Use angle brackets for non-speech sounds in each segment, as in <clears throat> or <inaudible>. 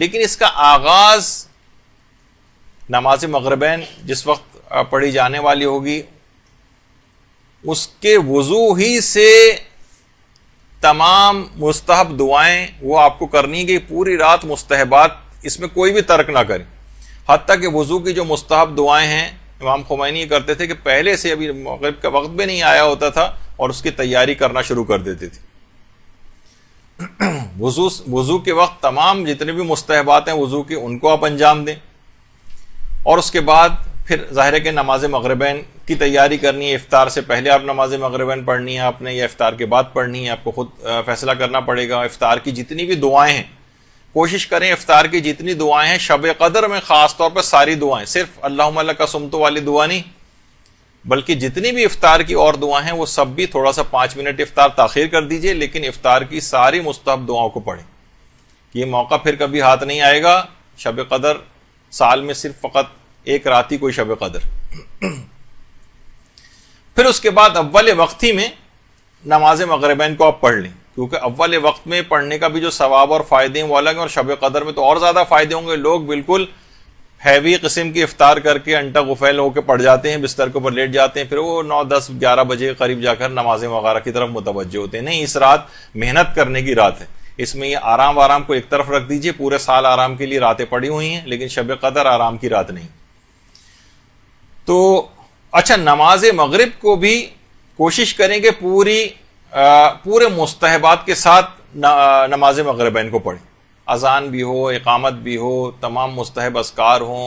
लेकिन इसका आगाज नमाज मगरबैन जिस वक्त पढ़ी जाने वाली होगी उसके वजू ही से तमाम मुस्तहब दुआएं वो आपको करनी गई पूरी रात मुस्तहबात इसमें कोई भी तर्क ना करें हती कि वजू की जो मुस्तहब दुआएं हैं इमाम खुमैनी करते थे कि पहले से अभी मगरब का वक्त भी नहीं आया होता था और उसकी तैयारी करना शुरू कर देती थी <clears throat> वजू वजू के वक्त तमाम जितने भी मुस्तहबात हैं वजू के उनको आप अंजाम दें और उसके बाद फिर ज़ाहिर के नमाज मगरबैन की तैयारी करनी है इफ्तार से पहले आप नमाज मगरबैन पढ़नी है आपने या इफ्तार के बाद पढ़नी है आपको ख़ुद फ़ैसला करना पड़ेगा इफ़ार की जितनी भी दुआएँ हैं कोशिश करें इफ़ार की जितनी दुआएँ हैं शब कदर में ख़ास तौर पर सारी दुआएँ सिर्फ अल्लाह का सुमतों वाली दुआ नहीं बल्कि जितनी भी इफ्तार की और दुआ हैं वो सब भी थोड़ा सा पांच मिनट इफ्तार ताखिर कर दीजिए लेकिन इफ्तार की सारी मुस्तब दुआओं को पढ़ें ये मौका फिर कभी हाथ नहीं आएगा शब कदर साल में सिर्फ फ़कत एक रात ही कोई शब कदर फिर उसके बाद अव्वल वक्ती में नमाज मगरबैन को आप पढ़ लें क्योंकि अव्वल वक्त में पढ़ने का भी जो सवाब और फ़ायदे हैं वो अलग हैं और शब कदर में तो और ज़्यादा फ़ायदे होंगे लोग बिल्कुल हैवी किस्म की इफ्तार करके अंटा गुफैल होकर पड़ जाते हैं बिस्तर के ऊपर लेट जाते हैं फिर वो नौ दस ग्यारह बजे के करीब जाकर नमाजें वगैरह की तरफ मुतवजह होते हैं नहीं इस रात मेहनत करने की रात है इसमें ये आराम आराम को एक तरफ रख दीजिए पूरे साल आराम के लिए रातें पड़ी हुई हैं लेकिन शब कदर आराम की रात नहीं तो अच्छा नमाज मगरब को भी कोशिश करें कि पूरी आ, पूरे मुस्तहबात के साथ न, नमाज मगरब को पढ़ें अजान भी हो इकामत भी हो तमाम मुस्तहब असकार हों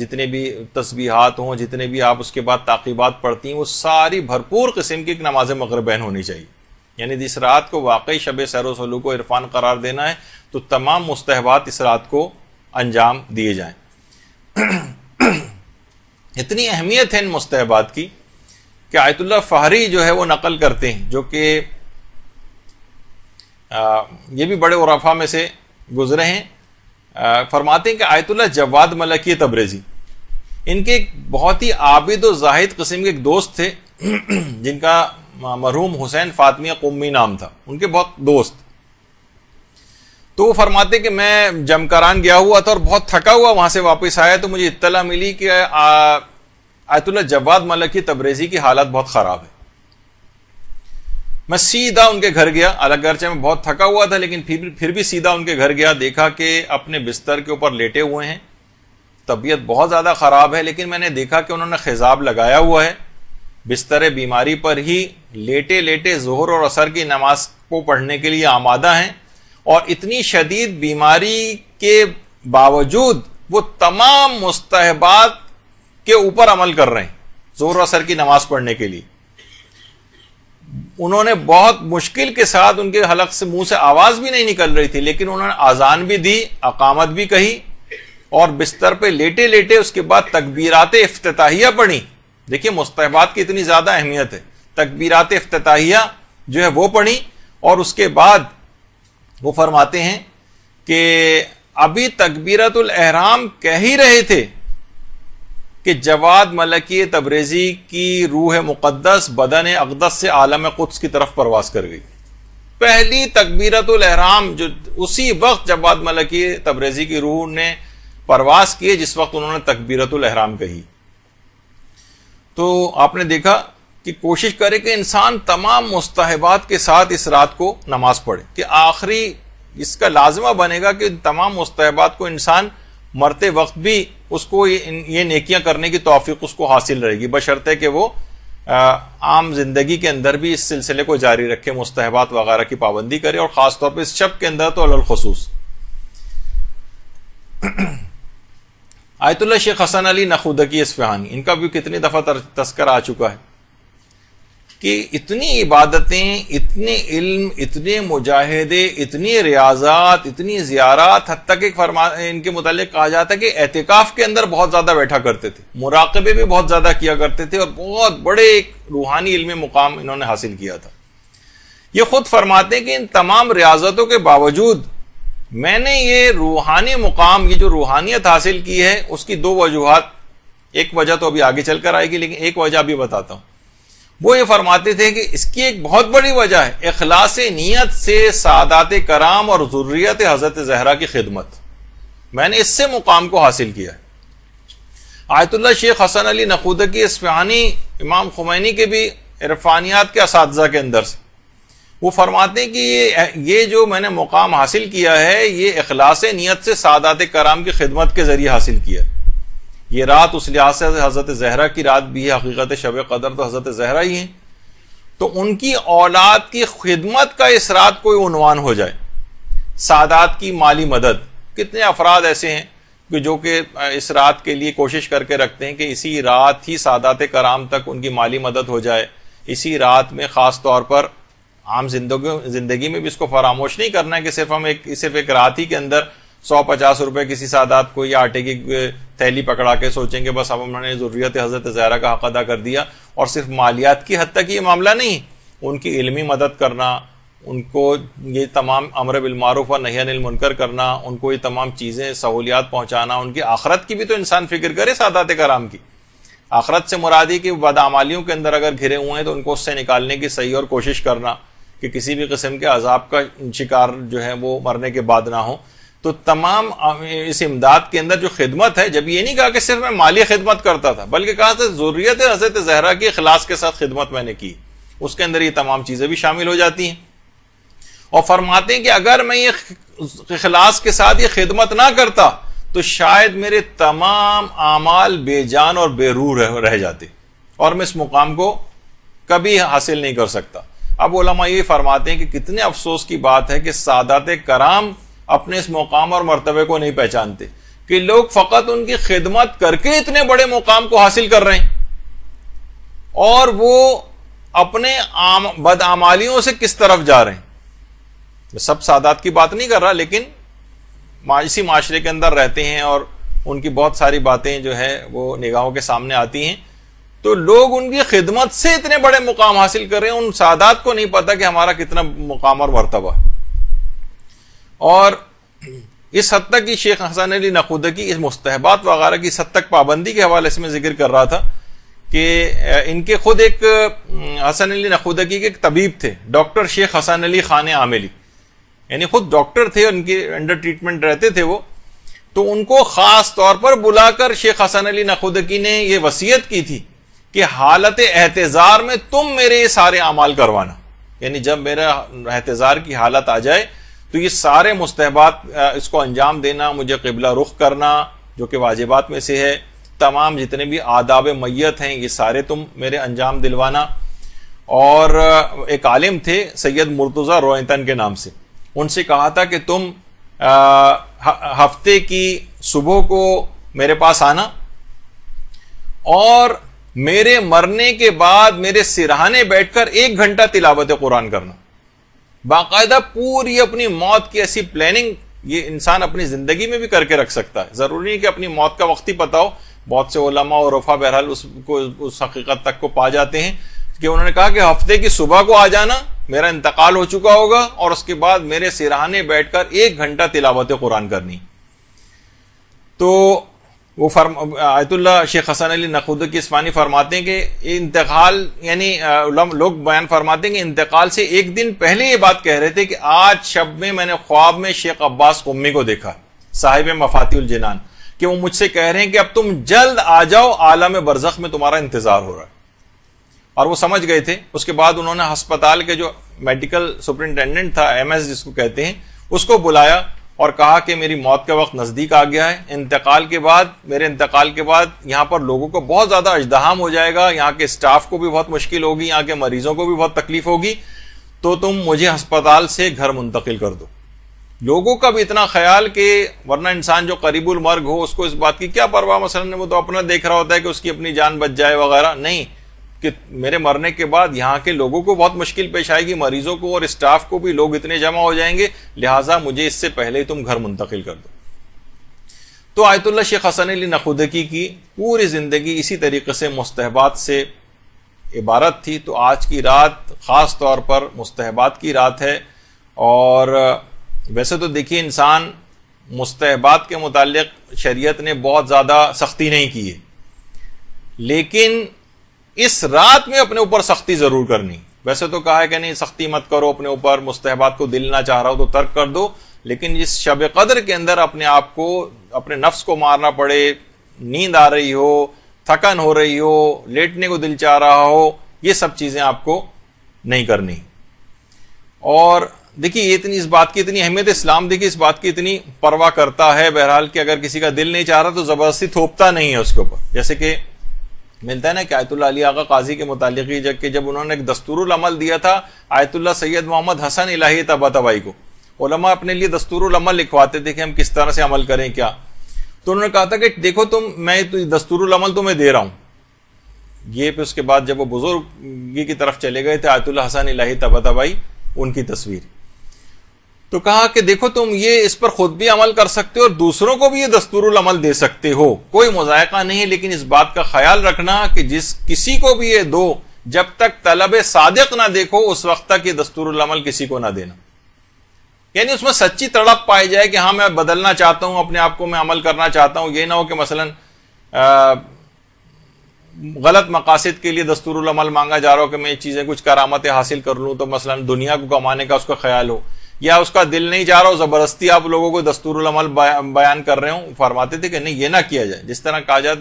जितने भी तस्बीहात हों जितने भी आप उसके बाद ताक़ीबात पढ़ती हैं वो सारी भरपूर किस्म की नमाज मगरबैन होनी चाहिए यानी जिस रात को वाकई शब सैर सलू को इरफान करार देना है तो तमाम मुस्तहबात इस रात को अंजाम दिए जाएँ <clears throat> इतनी अहमियत है इन मुस्तहबात की कि आयतुल्ला फहरी जो है वो नकल करते हैं जो कि ये भी बड़े उराफा में से गुजरे हैं फरमाते हैं कि आयतुल्ला जवाद मलकी तब्रेजी इनके एक बहुत ही आबिद और जाहिद कस्म के एक दोस्त थे <clears throat> जिनका मरहूम हुसैन फातमिया कौमी नाम था उनके बहुत दोस्त तो वो फरमाते कि मैं जमकरान गया हुआ था और बहुत थका हुआ वहां से वापस आया तो मुझे इतला मिली कि आयतुल्ला जवाद मलकी तब्रेजी की हालत बहुत ख़राब है मैं सीधा उनके घर गया अलग से मैं बहुत थका हुआ था लेकिन फिर फिर भी सीधा उनके घर गया देखा कि अपने बिस्तर के ऊपर लेटे हुए हैं तबीयत बहुत ज़्यादा ख़राब है लेकिन मैंने देखा कि उन्होंने खिजाब लगाया हुआ है बिस्तर बीमारी पर ही लेटे लेटे जोहर और असर की नमाज को पढ़ने के लिए आमादा हैं और इतनी शदीद बीमारी के बावजूद वो तमाम मुस्तहबात के ऊपर अमल कर रहे हैं जोर असर की नमाज पढ़ने के लिए उन्होंने बहुत मुश्किल के साथ उनके हलक से मुंह से आवाज भी नहीं निकल रही थी लेकिन उन्होंने आजान भी दी अकामत भी कही और बिस्तर पे लेटे लेटे उसके बाद तकबीरात अफ्ताहिया पढ़ी देखिए मुस्तबात की इतनी ज्यादा अहमियत है तकबीरात अफ्ताहिया जो है वो पढ़ी और उसके बाद वो फरमाते हैं कि अभी तकबीरतुल अहराम कह ही रहे थे कि जवाद मलकी तबरेज़ी की रूह मुक़दस बदन अकदस से आलम कुद्स की तरफ परवास कर गई पहली तकबीरतलहराम जो उसी वक्त जवाद मलकी तबरेज़ी की रूह ने परवास किए जिस वक्त उन्होंने तकबीरतलहराम कही तो आपने देखा कि कोशिश करे कि इंसान तमाम मुस्तहबात के साथ इस रात को नमाज पढ़े कि आखिरी इसका लाजमा बनेगा कि तमाम मुस्तहबात को इंसान मरते वक्त भी उसको ये, नेकियां करने की तोफीक उसको हासिल रहेगी बशर्ते कि वो आम जिंदगी के अंदर भी इस सिलसिले को जारी रखे मुस्तहबात वगैरह की पाबंदी करे और ख़ासतौर पर इस शब के अंदर तो अलखसूस <clears throat> Ayatollah Sheikh Hasan Ali Nakhodaki Isfahani इनका भी कितनी दफ़ा तस्कर आ चुका है कि इतनी इबादतें इतने इल्म इतने मुजाहिदे इतनी रियाजात इतनी ज़ियारात हद तक एक फरमा इनके मुतालिक कहा जाता है कि एहतिकाफ के अंदर बहुत ज़्यादा बैठा करते थे मुराकबे भी बहुत ज़्यादा किया करते थे और बहुत बड़े एक रूहानी इल्मी मुकाम इन्होंने हासिल किया था ये खुद फरमाते हैं कि इन तमाम रियाजतों के बावजूद मैंने ये रूहानी मुकाम ये जो रूहानियत हासिल की है उसकी दो वजूहत एक वजह तो अभी आगे चलकर आएगी लेकिन एक वजह अभी बताता हूँ वो ये फरमाते थे कि इसकी एक बहुत बड़ी वजह है अखलास नीयत से सादात कराम और ज़रूरीत हज़रत जहरा की खिदमत मैंने इससे मुकाम को हासिल किया है Ayatollah Sheikh Hasan Ali Nakhodaki Isfahani इमाम खुमैनी के भी इरफानियात के इस के अंदर से वो फरमाते हैं कि ये ये जो मैंने मुकाम हासिल किया है ये अखलास नीयत से सादात कराम की खिदमत के ज़रिए हासिल किया है ये रात उस लिहाज से हज़रत जहरा की रात भी है हकीकत शब कदर तो हज़रत जहरा ही है तो उनकी औलाद की खिदमत का इस रात कोई उनवान हो जाए सादात की माली मदद कितने अफराद ऐसे हैं कि जो कि इस रात के लिए कोशिश करके रखते हैं कि इसी रात ही सादात कराम तक उनकी माली मदद हो जाए इसी रात में ख़ास तौर पर आम जिंदगी जिंदगी में भी इसको फरामोश नहीं करना है कि सिर्फ हम एक सिर्फ एक रात ही के अंदर सौ पचास रुपये किसी सादात को या आटे की थैली पकड़ा के सोचेंगे बस अब हमने ज़रूरत हज़रत ज़हरा का हक अदा कर दिया और सिर्फ मालियात की हद तक ये मामला नहीं उनकी इलमी मदद करना उनको ये तमाम अमर बिलमारूफ और नहन मुनकर करना उनको ये तमाम चीज़ें सहूलियात पहुँचाना उनकी आखरत की भी तो इंसान फिक्र करे सादात कराम की आखरत से मुरादी की बदामालियों के अंदर अगर घिरे हुए हैं तो उनको उससे निकालने की सही और कोशिश करना कि किसी भी किस्म के अजाब का शिकार जो है वो मरने के बाद ना हो तो तमाम इस इमदाद के अंदर जो खिदमत है जब ये नहीं कहा कि सिर्फ मैं माली खिदमत करता था बल्कि कहा था ज़रूरत हजरत जहरा की अखलास के साथ खिदमत मैंने की उसके अंदर ये तमाम चीज़ें भी शामिल हो जाती हैं और फरमाते हैं कि अगर मैं ये अखलास के साथ ये खिदमत ना करता तो शायद मेरे तमाम आमाल बेजान और बेरू रह, रह जाते और मैं इस मुकाम को कभी हासिल नहीं कर सकता अब ओलमा ये फरमाते हैं कि कितने अफसोस की बात है कि सादात कराम अपने इस मुकाम और मरतबे को नहीं पहचानते कि लोग फ़कत उनकी खिदमत करके इतने बड़े मुकाम को हासिल कर रहे हैं और वो अपने आम बदआमालियों से किस तरफ जा रहे हैं मैं सब सादात की बात नहीं कर रहा लेकिन इसी माशरे के अंदर रहते हैं और उनकी बहुत सारी बातें जो है वो निगाहों के सामने आती हैं तो लोग उनकी खिदमत से इतने बड़े मुकाम हासिल कर रहे हैं उन सादात को नहीं पता कि हमारा कितना मुकाम और मरतबा और इस हद तक ही शेख हसन अली नकूद की इस मुस्तहबात वगैरह की इस हद तक पाबंदी के हवाले से मैं जिक्र कर रहा था कि इनके खुद एक हसन अली नकूदकी के एक तबीब थे doctor Sheikh Hasan Ali Khan Amili यानी खुद डॉक्टर थे उनके अंडर ट्रीटमेंट रहते थे वो तो उनको ख़ास तौर पर बुलाकर शेख हसन अली नकूदकी ने यह वसीयत की थी कि हालत एहतज़ार में तुम मेरे ये सारे अमाल करवाना यानी जब मेरा एहतज़ार की हालत आ जाए तो ये सारे मुस्तबात इसको अंजाम देना मुझे कबला रुख करना जो कि वाजिबात में से है तमाम जितने भी आदाब मैत हैं ये सारे तुम मेरे अंजाम दिलवाना और एक आलिम थे सैयद मुर्तज़ा रोयतन के नाम से उनसे कहा था कि तुम हफ्ते की सुबह को मेरे पास आना और मेरे मरने के बाद मेरे सिरहाने बैठकर एक घंटा तिलावत कुरान करना बाकायदा पूरी अपनी मौत की ऐसी प्लानिंग ये इंसान अपनी जिंदगी में भी करके रख सकता है जरूरी नहीं कि अपनी मौत का वक्त ही पता हो बहुत से ओलमा और रफा बहरहाल उसको उस हकीकत तक को पा जाते हैं कि उन्होंने कहा कि हफ्ते की सुबह को आ जाना मेरा इंतकाल हो चुका होगा और उसके बाद मेरे सिराहाने बैठकर एक घंटा तिलावत कुरान करनी तो वो फर्म Ayatollah Sheikh Hasan Ali Nakhodaki Isfahani फरमाते हैं कि इंतकाल यानी लोग बयान फरमाते हैं कि इंतकाल से एक दिन पहले ये बात कह रहे थे कि आज शब में मैंने ख्वाब में शेख अब्बास उम्मी को देखा साहिब मफातिल जिनान कि वो मुझसे कह रहे हैं कि अब तुम जल्द आ जाओ आलम बरजख में तुम्हारा इंतजार हो रहा है और वो समझ गए थे उसके बाद उन्होंने हस्पताल के जो मेडिकल सुप्रिंटेंडेंट था एम जिसको कहते हैं उसको बुलाया और कहा कि मेरी मौत का वक्त नज़दीक आ गया है इंतकाल के बाद मेरे इंतकाल के बाद यहाँ पर लोगों को बहुत ज़्यादा अजदहाम हो जाएगा यहाँ के स्टाफ को भी बहुत मुश्किल होगी यहाँ के मरीज़ों को भी बहुत तकलीफ़ होगी तो तुम मुझे हस्पताल से घर मुंतकिल कर दो लोगों का भी इतना ख्याल कि वरना इंसान जो करीबुल मर्ग हो उसको इस बात की क्या परवाह मसलन वो तो अपना देख रहा होता है कि उसकी अपनी जान बच जाए वगैरह नहीं कि मेरे मरने के बाद यहाँ के लोगों को बहुत मुश्किल पेश आएगी मरीजों को और स्टाफ को भी लोग इतने जमा हो जाएंगे लिहाजा मुझे इससे पहले ही तुम घर मुंतकिल कर दो तो Ayatollah Sheikh Hasan Ali Nakhodaki की पूरी ज़िंदगी इसी तरीके से मुस्तहबात से इबारत थी तो आज की रात ख़ास तौर पर मुस्तहबात की रात है और वैसे तो देखिए इंसान मुस्तहबात के मुतल शरीयत ने बहुत ज़्यादा सख्ती नहीं की है लेकिन इस रात में अपने ऊपर सख्ती जरूर करनी वैसे तो कहा है कि नहीं सख्ती मत करो अपने ऊपर मुस्तहबात को दिल ना चाह रहा हो तो तर्क कर दो लेकिन इस शब कदर के अंदर अपने आप को अपने नफ्स को मारना पड़े नींद आ रही हो थकन हो रही हो लेटने को दिल चाह रहा हो ये सब चीज़ें आपको नहीं करनी और देखिए इतनी इस बात की इतनी अहमियत इस्लाम देखिए इस बात की इतनी परवाह करता है बहरहाल कि अगर किसी का दिल नहीं चाह रहा तो ज़बरदस्ती थोपता नहीं है उसके ऊपर जैसे कि मिलता है ना कि आयतुल्ला अली आगा काजी के मुतालिक ही जबकि जब उन्होंने एक दस्तूरमल दिया था Ayatollah Sayyid Mohammad Hasan Ilahi Tabatabai को ओलमा अपने लिए दस्तूरमल लिखवाते थे कि हम किस तरह से अमल करें क्या तो उन्होंने कहा था कि देखो तुम मैं तो दस्तूरमल तुम्हें दे रहा हूँ ये पे उसके बाद जब वो बुजुर्गी की तरफ चले गए थे आयतुल्ला हसन इलाही तबा तबाई उनकी तस्वीर तो कहा कि देखो तुम ये इस पर खुद भी अमल कर सकते हो और दूसरों को भी ये दस्तूरुल अमल दे सकते हो कोई मुजायका नहीं है लेकिन इस बात का ख्याल रखना कि जिस किसी को भी ये दो जब तक तलब सादक ना देखो उस वक्त तक ये दस्तूरुल अमल किसी को ना देना यानी उसमें सच्ची तड़प पाई जाए कि हाँ मैं बदलना चाहता हूं अपने आप को मैं अमल करना चाहता हूं ये ना हो कि मसलन आ, गलत मकासद के लिए अमल मांगा जा रहा हो कि मैं ये चीज़ें कुछ करामतें हासिल कर लूँ तो मसलन दुनिया को कमाने का उसका ख्याल हो या उसका दिल नहीं चाह रहा हो जबरदस्ती आप लोगों को अमल बयान कर रहे हो फरमाते थे कि नहीं ये ना किया जाए जिस तरह काजा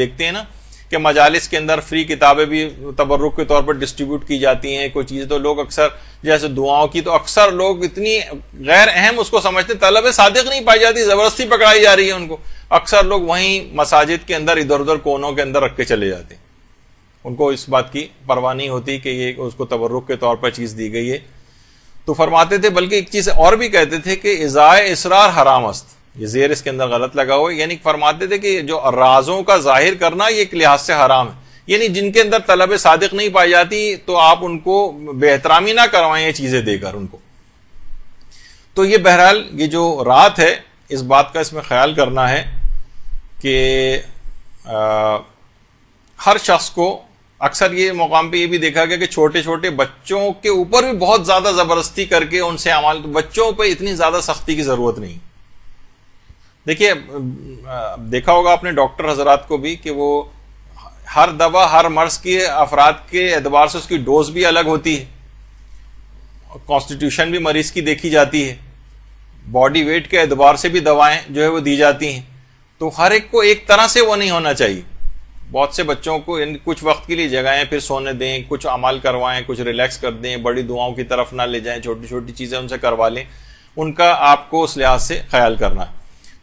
देखते हैं ना कि मजालिस के अंदर फ्री किताबें भी तबरुक के तौर पर डिस्ट्रीब्यूट की जाती हैं कोई चीज़ तो लोग अक्सर जैसे दुआओं की तो अक्सर लोग इतनी गैर अहम उसको समझते तलब सादिक नहीं पाई जाती ज़बरदस्ती पकड़ाई जा रही है उनको अक्सर लोग वहीं मसाजिद के अंदर इधर उधर कोनों के अंदर रख के चले जाते हैं उनको इस बात की परवाह नहीं होती कि ये उसको तबरुक के तौर पर चीज़ दी गई है तो फरमाते थे बल्कि एक चीज़ और भी कहते थे कि इज़ाए इसरार हराम अस्त ये जेर इसके अंदर गलत लगा हुआ यानी फरमाते थे कि जो राजों का जाहिर करना ये एक लिहाज से हराम है यानी जिनके अंदर तलब सादिक नहीं पाई जाती तो आप उनको बेहतरामी ना करवाएं ये चीज़ें देकर उनको तो ये बहरहाल ये जो रात है इस बात का इसमें ख्याल करना है कि हर शख्स को अक्सर ये मकाम पे ये भी देखा गया कि छोटे छोटे बच्चों के ऊपर भी बहुत ज्यादा जबरदस्ती करके उनसे अमाल तो बच्चों पे इतनी ज्यादा सख्ती की जरूरत नहीं देखिए देखा होगा आपने डॉक्टर हजरात को भी कि वो हर दवा हर मर्ज के अफराद के एतबार से उसकी डोज भी अलग होती है कॉन्स्टिट्यूशन भी मरीज की देखी जाती है बॉडी वेट के एतबार से भी दवाएं जो है वो दी जाती हैं तो हर एक को एक तरह से वो नहीं होना चाहिए बहुत से बच्चों को इन कुछ वक्त के लिए जगाएं फिर सोने दें कुछ अमल करवाएं कुछ रिलैक्स कर दें बड़ी दुआओं की तरफ ना ले जाएं छोटी छोटी चीज़ें उनसे करवा लें उनका आपको उस लिहाज से ख्याल करना है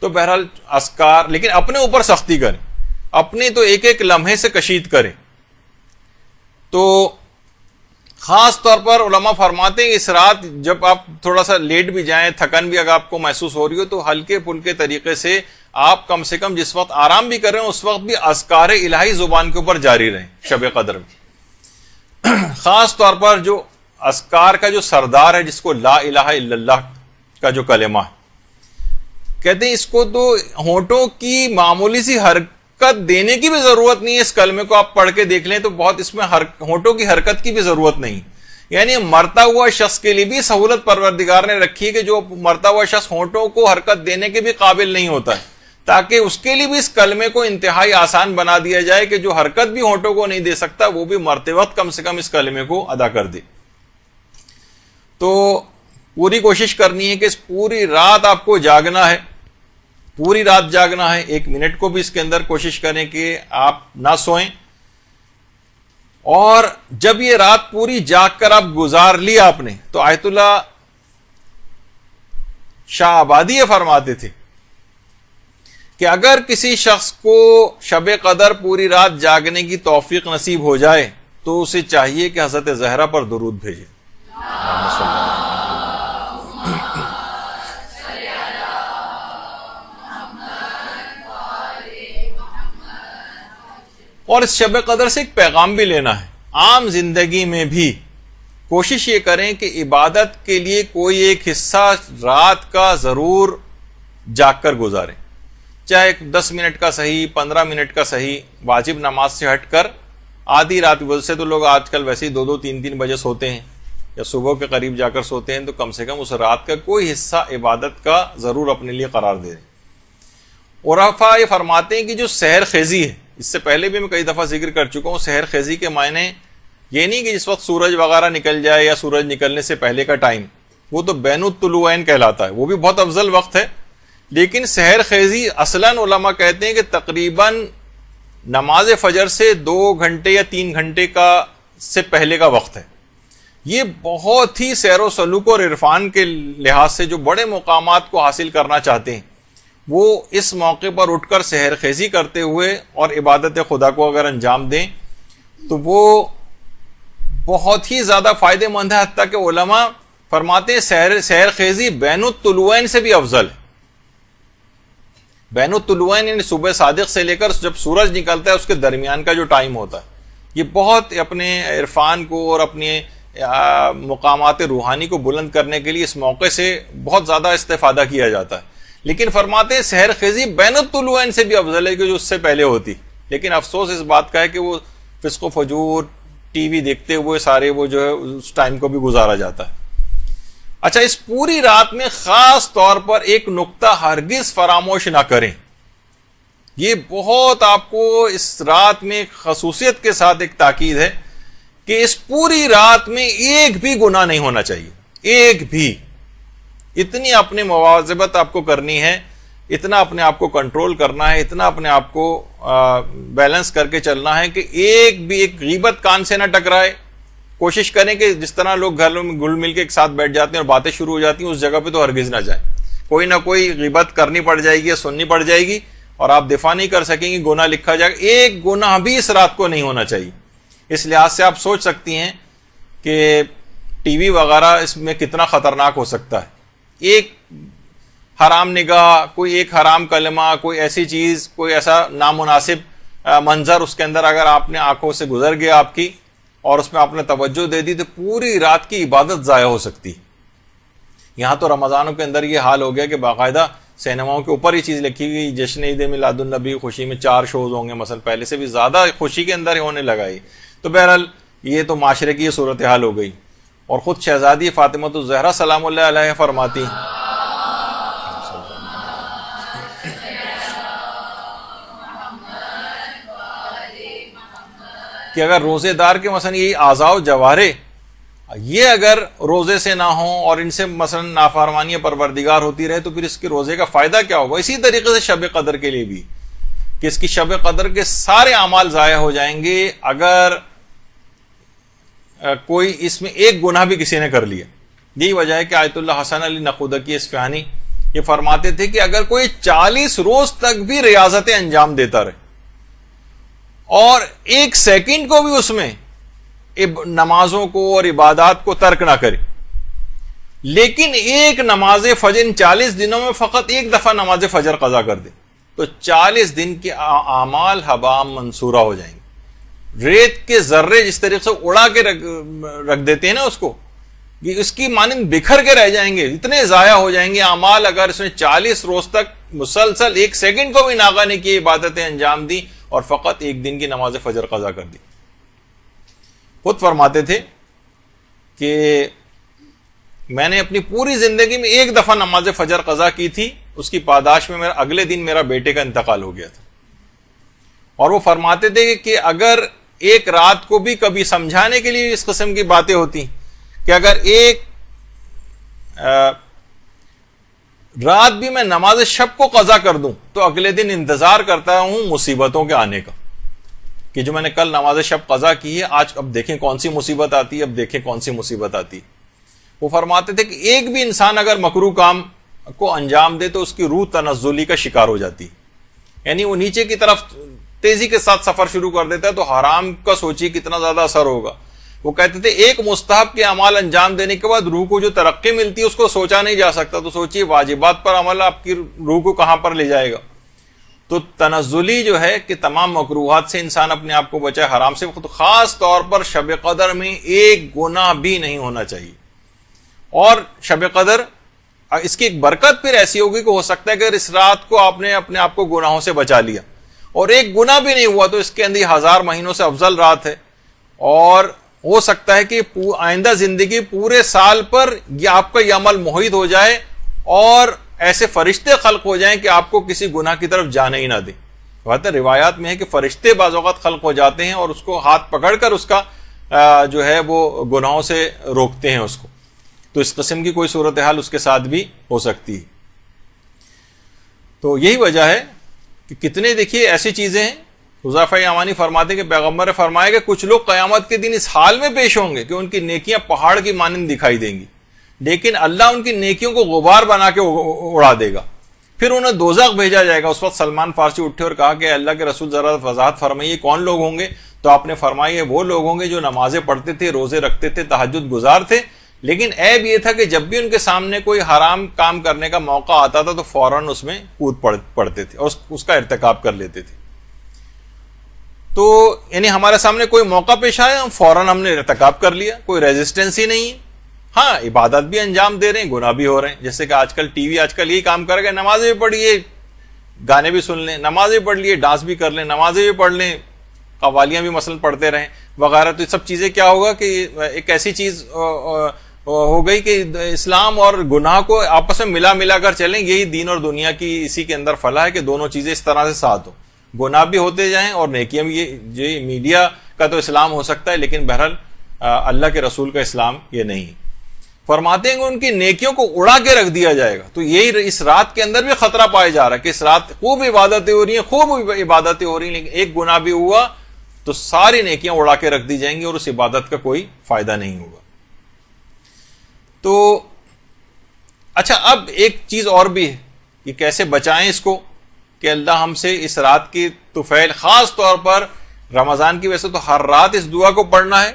तो बहरहाल असकार लेकिन अपने ऊपर सख्ती करें अपने तो एक एक लम्हे से कशीद करें तो खास तौर पर उलमा फरमाते हैं इस रात जब आप थोड़ा सा लेट भी जाएं थकन भी अगर आपको महसूस हो रही हो तो हल्के फुल्के तरीके से आप कम से कम जिस वक्त आराम भी कर रहे हैं उस वक्त भी असकार इलाही जुबान के ऊपर जारी रहें शब कदर में <clears throat> ख़ास तौर पर जो असकार का जो सरदार है जिसको ला इला का जो कलेमा है कहते हैं इसको तो होटों की मामूली सी हरकत देने की भी ज़रूरत नहीं है इस कलमे को आप पढ़ के देख लें तो बहुत इसमें हर होठों की हरकत की भी ज़रूरत नहीं यानी मरता हुआ शख्स के लिए भी सहूलत परवरदिगार ने रखी है कि जो मरता हुआ शख्स होटों को हरकत देने के भी काबिल नहीं होता है ताकि उसके लिए भी इस कलमे को इंतहाई आसान बना दिया जाए कि जो हरकत भी होंठों को नहीं दे सकता वो भी मरते वक्त कम से कम इस कलमे को अदा कर दे तो पूरी कोशिश करनी है कि इस पूरी रात आपको जागना है पूरी रात जागना है एक मिनट को भी इसके अंदर कोशिश करें कि आप ना सोएं और जब ये रात पूरी जाग कर आप गुजार ली आपने तो आयतुल्ला शाह आबादी ये फरमाते थे कि अगर किसी शख्स को शब कदर पूरी रात जागने की तोफीक नसीब हो जाए तो उसे चाहिए कि हजरत जहरा पर दरूद भेजे और इस शब कदर से एक पैगाम भी लेना है आम जिंदगी में भी कोशिश ये करें कि इबादत के लिए कोई एक हिस्सा रात का जरूर जाकर गुजारें चाहे दस मिनट का सही पंद्रह मिनट का सही वाजिब नमाज से हटकर आधी रात वैसे तो लोग आजकल वैसे ही दो दो तीन तीन बजे सोते हैं या सुबह के करीब जाकर सोते हैं तो कम से कम उस रात का कोई हिस्सा इबादत का ज़रूर अपने लिए करार दे दें औरफा ये फरमाते हैं कि जो सहर खेजी है इससे पहले भी मैं कई दफ़ा जिक्र कर चुका हूँ सहर खेजी के मायने ये नहीं कि जिस वक्त सूरज वगैरह निकल जाए या सूरज निकलने से पहले का टाइम वो तो बैनुतलुआन कहलाता है वो भी बहुत अफजल वक्त है लेकिन सहर खेजी असलन उलमा कहते हैं कि तकरीबन नमाज फजर से दो घंटे या तीन घंटे का से पहले का वक्त है ये बहुत ही सैर सलूक और इरफान के लिहाज से जो बड़े मकाम को हासिल करना चाहते हैं वो इस मौके पर उठकर सहर खेजी करते हुए और इबादत खुदा को अगर अंजाम दें तो वो बहुत ही ज़्यादा फ़ायदेमंद है हती कि फरमाते सहर खेजी बैन से भी अफजल है बैन तुलवान यानी सुबह सादिक से लेकर जब सूरज निकलता है उसके दरमियान का जो टाइम होता है ये बहुत अपने इरफान को और अपने मकाम रूहानी को बुलंद करने के लिए इस मौके से बहुत ज़्यादा इस्तेफादा किया जाता है लेकिन फरमाते शहर सहर खेजी बैन से भी अफजल है कि जो उससे पहले होती लेकिन अफसोस इस बात का है कि वो फिसको फजूर वी देखते हुए सारे वो जो है उस टाइम को भी गुजारा जाता है अच्छा इस पूरी रात में खास तौर पर एक नुक्ता हरगिज फरामोश ना करें यह बहुत आपको इस रात में खसूसियत के साथ एक ताकीद है कि इस पूरी रात में एक भी गुना नहीं होना चाहिए एक भी इतनी अपने मुआवजबत आपको करनी है इतना अपने आप को कंट्रोल करना है इतना अपने आप को बैलेंस करके चलना है कि एक भी एक गीबत कान से ना टकराए कोशिश करें कि जिस तरह लोग घरों में घुल मिल के एक साथ बैठ जाते हैं और बातें शुरू हो जाती हैं उस जगह पे तो हरगिज ना जाए कोई ना कोई गिबत करनी पड़ जाएगी या सुननी पड़ जाएगी और आप दिफा नहीं कर सकेंगे गुना लिखा जाएगा एक गुना भी इस रात को नहीं होना चाहिए इस लिहाज से आप सोच सकती हैं कि टीवी वगैरह इसमें कितना ख़तरनाक हो सकता है एक हराम निगाह कोई एक हराम कलमा कोई ऐसी चीज़ कोई ऐसा नामुनासिब मंज़र उसके अंदर अगर आपने आंखों से गुजर गया आपकी और उसमें आपने तवज्जो दे दी तो पूरी रात की इबादत ज़ाया हो सकती यहाँ तो रमज़ानों के अंदर ये हाल हो गया कि बाकायदा सिनेमाओं के ऊपर ही चीज़ लिखी हुई जश्न ईद मिलादुलनबी खुशी में चार शोज़ होंगे मसल पहले से भी ज़्यादा खुशी के अंदर होने लगा ही तो बहरहाल ये तो माशरे की सूरत हाल हो गई और ख़ुद शहजादी फ़ातिमा तो जहरा सलाम फरमाती कि अगर रोज़ेदार के मसलन ये आज़ाव जवारे ये अगर रोज़े से ना हो और इनसे मसलन नाफारमानियाँ परवरदिगार होती रहे तो फिर इसके रोज़े का फ़ायदा क्या होगा इसी तरीके से शब कदर के लिए भी कि इसकी शब कदर के सारे अमाल ज़ाया हो जाएंगे अगर कोई इसमें एक गुना भी किसी ने कर लिया यही वजह है कि Ayatollah Hasan Ali Nakhodaki Isfahani ये फरमाते थे कि अगर कोई चालीस रोज़ तक भी रियाजतें अंजाम देता रहे और एक सेकंड को भी उसमें नमाजों को और इबादात को तर्क ना करे लेकिन एक नमाज फजर इन चालीस दिनों में फ़कत एक दफ़ा नमाज फजर कज़ा कर दे तो चालीस दिन के आमाल हबाम मंसूरा हो जाएंगे रेत के जर्रे जिस तरीके से उड़ा के रख रख देते हैं ना उसको कि उसकी मानंद बिखर के रह जाएंगे इतने ज़ाया हो जाएंगे अमाल अगर इसमें चालीस रोज तक मुसलसल एक सेकंड को भी नागा ने की इबादतें अंजाम दी और फ़कत एक दिन की नमाज फजर कज़ा कर दी खुद फरमाते थे कि मैंने अपनी पूरी ज़िंदगी में एक दफ़ा नमाज फजर कज़ा की थी उसकी पादाश में मेरा अगले दिन मेरा बेटे का इंतकाल हो गया था और वो फरमाते थे कि अगर एक रात को भी कभी समझाने के लिए इस कस्म की बातें होती कि अगर एक आ, रात भी मैं नमाज शब को कज़ा कर दूं तो अगले दिन इंतजार करता हूं मुसीबतों के आने का कि जो मैंने कल नमाज शब कज़ा की है आज अब देखें कौन सी मुसीबत आती है अब देखें कौन सी मुसीबत आती है वो फरमाते थे कि एक भी इंसान अगर मकरू काम को अंजाम दे तो उसकी रूह तनजुली का शिकार हो जाती यानी वो नीचे की तरफ तेजी के साथ सफर शुरू कर देता है तो हराम का सोचिए कितना ज्यादा असर होगा वो कहते थे एक मुस्ताब के अमाल अंजाम देने के बाद रूह को जो तरक्की मिलती है उसको सोचा नहीं जा सकता तो सोचिए वाजिबात पर अमल आपकी रूह को कहां पर ले जाएगा तो तनजुली जो है कि तमाम मकरूहत से इंसान अपने आप को बचाए हराम से खुद खास तौर पर शब कदर में एक गुना भी नहीं होना चाहिए और शब कदर इसकी एक बरकत फिर ऐसी होगी कि हो सकता है अगर इस रात को आपने अपने आप को गुनाहों से बचा लिया और एक गुना भी नहीं हुआ तो इसके अंदर हजार महीनों से अफजल रात है और हो सकता है कि आइंदा जिंदगी पूरे साल पर यह आपका यह अमल मोहित हो जाए और ऐसे फरिश्ते खल्क हो जाएं कि आपको किसी गुनाह की तरफ जाने ही ना दें बात रिवायात में है कि फरिश्ते बाज़ात खल्क हो जाते हैं और उसको हाथ पकड़कर उसका जो है वो गुनाहों से रोकते हैं उसको तो इस कस्म की कोई सूरत हाल उसके साथ भी हो सकती है तो यही वजह है कि कितने देखिए ऐसी चीज़ें हैं हुजाफा यामानी फरमाते कि पैगम्बर फरमाया कि कुछ लोग क़यामत के दिन इस हाल में पेश होंगे कि उनकी नेकियां पहाड़ की मानंद दिखाई देंगी लेकिन अल्लाह उनकी नेकियों को गुबार बना के उड़ा देगा फिर उन्हें दोजाक भेजा जाएगा उस वक्त सलमान फारसी उठे और कहा कि अल्लाह के रसूल ज़रा वजाहत फरमाइए कौन लोग होंगे तो आपने फरमाइए वो लोग होंगे जो नमाजें पढ़ते थे रोज़े रखते थे तहजद गुजार थे लेकिन ऐब ये था कि जब भी उनके सामने कोई हराम काम करने का मौका आता था तो फ़ौरन उसमें कूद पड़ते थे और उसका इरतकब कर लेते थे तो यानी हमारे सामने कोई मौका पेश आया हम फौरन हमने इरतकाब कर लिया कोई रेजिस्टेंस ही नहीं है हाँ इबादत भी अंजाम दे रहे हैं गुना भी हो रहे हैं जैसे कि आजकल टीवी आजकल यही काम कर रहे नमाजें भी पढ़िए गाने भी सुन लें नमाजें भी पढ़ लिए डांस भी कर लें नमाजें भी पढ़ लें कवालियाँ भी मसलन पढ़ते रहें वगैरह तो ये सब चीज़ें क्या होगा कि एक ऐसी चीज़ हो गई कि इस्लाम और गुनाह को आपस में मिला मिला कर चलें यही दीन और दुनिया की इसी के अंदर फला है कि दोनों चीज़ें इस तरह से साथ हों गुना भी होते जाएं और नेकियां भी ये मीडिया का तो इस्लाम हो सकता है लेकिन बहरहाल अल्लाह के रसूल का इस्लाम ये नहीं फरमाते हैं उनकी नेकियों को उड़ा के रख दिया जाएगा तो यही इस रात के अंदर भी खतरा पाया जा रहा है कि इस रात खूब इबादतें हो रही हैं खूब इबादतें हो रही हैं लेकिन एक गुना भी हुआ तो सारी नेकियां उड़ा के रख दी जाएंगी और उस इबादत का कोई फायदा नहीं होगा तो अच्छा अब एक चीज और भी है कि कैसे बचाएं इसको कि अल्लाह हमसे इस रात की तुफैल ख़ास तौर पर रमज़ान की वैसे तो हर रात इस दुआ को पढ़ना है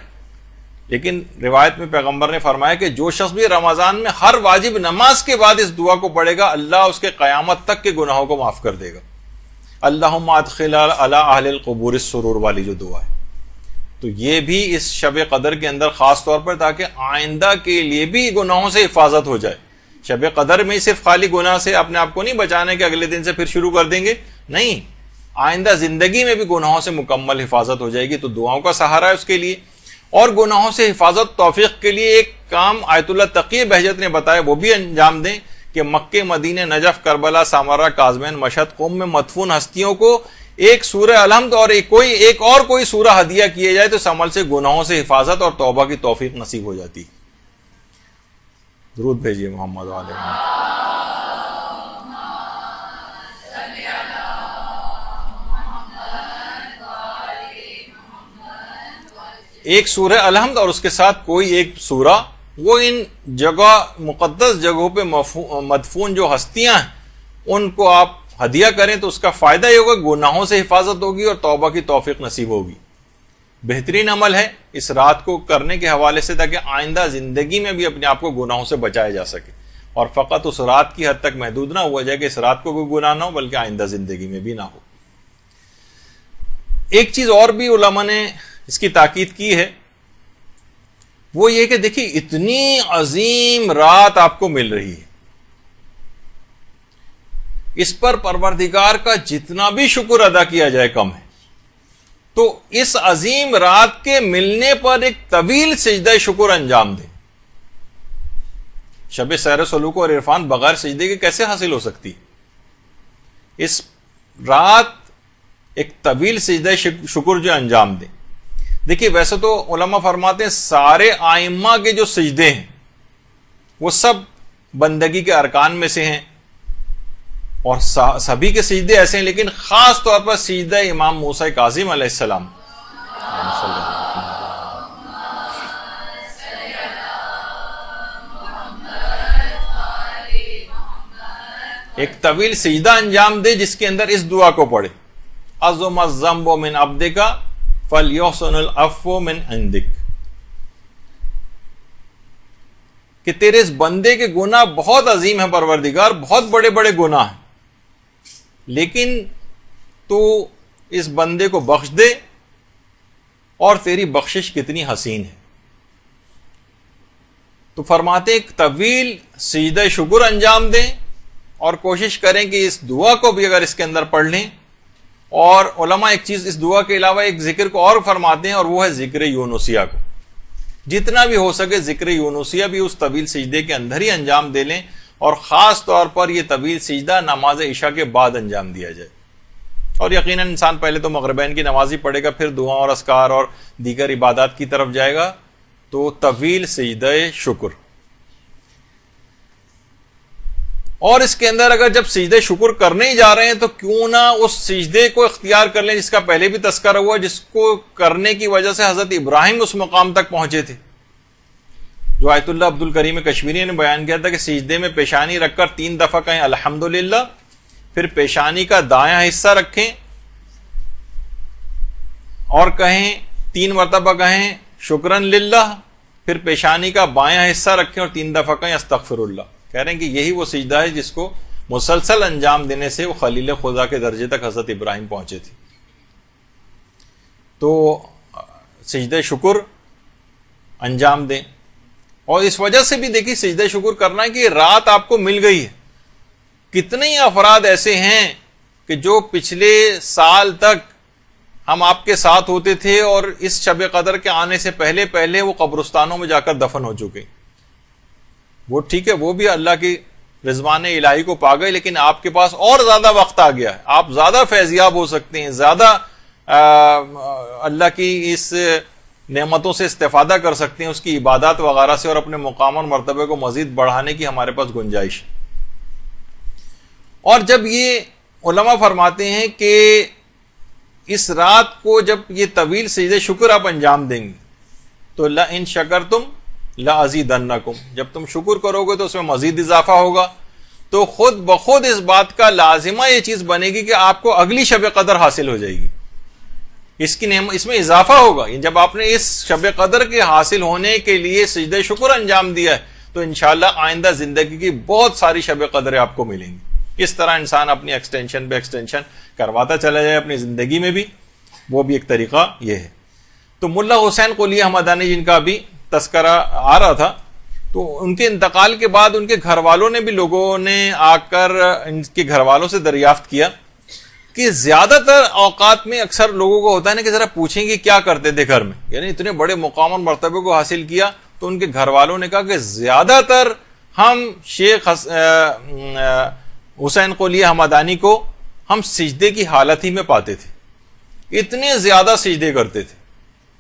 लेकिन रिवायत में पैगंबर ने फरमाया कि जो शख्स भी रमज़ान में हर वाजिब नमाज के बाद इस दुआ को पढ़ेगा अल्लाह उसके क़यामत तक के गुनाहों को माफ़ कर देगा अल्लाहबूर सरूर वाली जो दुआ है तो ये भी इस शब कदर के अंदर ख़ास तौर पर ताकि आइंदा के लिए भी गुनाहों से हिफाजत हो जाए शब कदर में सिर्फ खाली गुनाह से अपने आप को नहीं बचाने के अगले दिन से फिर शुरू कर देंगे नहीं आइंदा जिंदगी में भी गुनाहों से मुकम्मल हिफाजत हो जाएगी तो दुआओं का सहारा है उसके लिए और गुनाहों से हिफाजत तोफीक के लिए एक काम आयतुल्ला तकी बहजत ने बताया वो भी अंजाम दें कि मक्के मदीने नजफ करबला सामारा काजमैन मशद कुम में मदफून हस्तियों को एक सूर्य अलहमद और एक कोई एक और कोई सूर्य हदिया किया जाए तो समल से गुनाहों से हिफाजत और तोबा की तोफीक नसीब हो जाती है दरूद भेजिए मोहम्मद वाले एक सूरह अलहमद और उसके साथ कोई एक सूरा वो इन जगह मुकदस जगहों पे मदफून जो हस्तियां हैं उनको आप हदिया करें तो उसका फ़ायदा ही होगा गुनाहों से हिफाजत होगी और तौबा की तोफीक नसीब होगी बेहतरीन अमल है इस रात को करने के हवाले से ताकि आइंदा ज़िंदगी में भी अपने आप को गुनाहों से बचाया जा सके और फ़कत उस रात की हद तक महदूद ना हुआ जाए कि इस रात को कोई गुनाह ना हो बल्कि आइंदा ज़िंदगी में भी ना हो एक चीज़ और भी उलमा ने इसकी ताकीद की है वो ये कि देखिए इतनी अजीम रात आपको मिल रही है इस पर परवरदिगार का जितना भी शुक्र अदा किया जाए कम है तो इस अजीम रात के मिलने पर एक तवील सजदा शुक्र अंजाम दे शब सैर सलूक और इरफान बगैर सजदे के कैसे हासिल हो सकती इस रात एक तवील सजदा शुक्र जो अंजाम दे देखिए वैसे तो उलमा फरमाते हैं सारे आइमा के जो सजदे हैं वो सब बंदगी के अरकान में से हैं और सभी के सीधे ऐसे हैं लेकिन खास तौर पर सीधा इमाम मूसा काजिम अलैहिस्सलाम एक तवील सीधा अंजाम दे जिसके अंदर इस दुआ को पढ़े अजुम जम्बो मिन अब्दे का फल योसन अफो मिन अंदिक कि तेरे इस बंदे के गुनाह बहुत अजीम है परवरदिगार बहुत बड़े बड़े गुनाह हैं लेकिन तो इस बंदे को बख्श दे और तेरी बख्शिश कितनी हसीन है तो फरमाते एक तवील सीध शुक्र अंजाम दें और कोशिश करें कि इस दुआ को भी अगर इसके अंदर पढ़ लें और उलमा एक चीज़ इस दुआ के अलावा एक जिक्र को और फरमाते हैं और वो है जिक्र यूनुसिया को जितना भी हो सके जिक्र यूनुसिया भी उस तवील सजदे के अंदर ही अंजाम दे लें और ख़ास तौर पर यह तवील सजदा नमाज इशा के बाद अंजाम दिया जाए और यकीन इंसान पहले तो मगरबैन की नमाज ही पढ़ेगा फिर दुआ और असकार और दीगर इबादत की तरफ जाएगा तो तवील सजद शुक्र और इसके अंदर अगर जब सजद शुक्र करने ही जा रहे हैं तो क्यों ना उस सजदे को इख्तियार कर लें जिसका पहले भी तस्करा हुआ जिसको करने की वजह से हजरत इब्राहिम उस मुकाम तक पहुंचे थे जो आयतुल्ला अब्दुल करीम कश्मीरी ने बयान किया था कि सीजदे में पेशानी रखकर तीन दफ़ा कहें अल्हम्दुलिल्लाह फिर पेशानी का दायां हिस्सा रखें और कहें तीन मरतबा कहें शुक्रन लिल्लाह फिर पेशानी का बायां हिस्सा रखें और तीन दफ़ा कहें अस्तफ़िरल्ला कह रहे हैं कि यही वो सजदा है जिसको मुसलसल अंजाम देने से वो खलील खुदा के दर्जे तक हज़रत इब्राहिम पहुंचे थे तो सजद शुक्र अंजाम दें और इस वजह से भी देखिए सजदा शुक्र करना है कि रात आपको मिल गई है कितने अफराद ऐसे हैं कि जो पिछले साल तक हम आपके साथ होते थे और इस शब कदर के आने से पहले पहले वो कब्रस्तानों में जाकर दफन हो चुके वो ठीक है वो भी अल्लाह की रिजवान इलाही को पा गए लेकिन आपके पास और ज्यादा वक्त आ गया है आप ज्यादा फैजियाब हो सकते हैं ज्यादा अल्लाह की इस नमतों से इस्तेफादा कर सकते हैं उसकी इबादत वगैरह से और अपने मुकाम और मरतबे को मज़ीद बढ़ाने की हमारे पास गुंजाइश और जब ये उलमा फरमाते हैं कि इस रात को जब ये तवील सजद शुक्र आप अंजाम देंगे तो ला इन शकर तुम ला अजीदन्नकुम जब तुम शुक्र करोगे तो उसमें मज़ीद इजाफा होगा तो खुद ब खुद इस बात का लाजिमा यह चीज़ बनेगी कि आपको अगली शब कदर हासिल हो जाएगी इसकी नेम इसमें इजाफा होगा जब आपने इस शब कदर के हासिल होने के लिए सजद शुक्र अंजाम दिया है तो इनशाला आइंदा जिंदगी की बहुत सारी शब कदर आपको मिलेंगी इस तरह इंसान अपनी एक्सटेंशन पे एक्सटेंशन करवाता चला जाए अपनी ज़िंदगी में भी वो भी एक तरीका ये है तो मुल्ला हुसैन कोलिया हमदानी जिनका भी तस्करा आ रहा था तो उनके इंतकाल के बाद उनके घर वालों ने भी लोगों ने आकर इनके घर वालों से दरियाफ्त किया कि ज्यादातर औकात में अक्सर लोगों को होता है ना कि जरा पूछेंगे क्या करते थे घर में यानी इतने बड़े मुकाम और मरतबे को हासिल किया तो उनके घर वालों ने कहा कि ज्यादातर हम शेख हुसैन को लिए हमदानी को हम सिजदे की हालत ही में पाते थे इतने ज्यादा सिजदे करते थे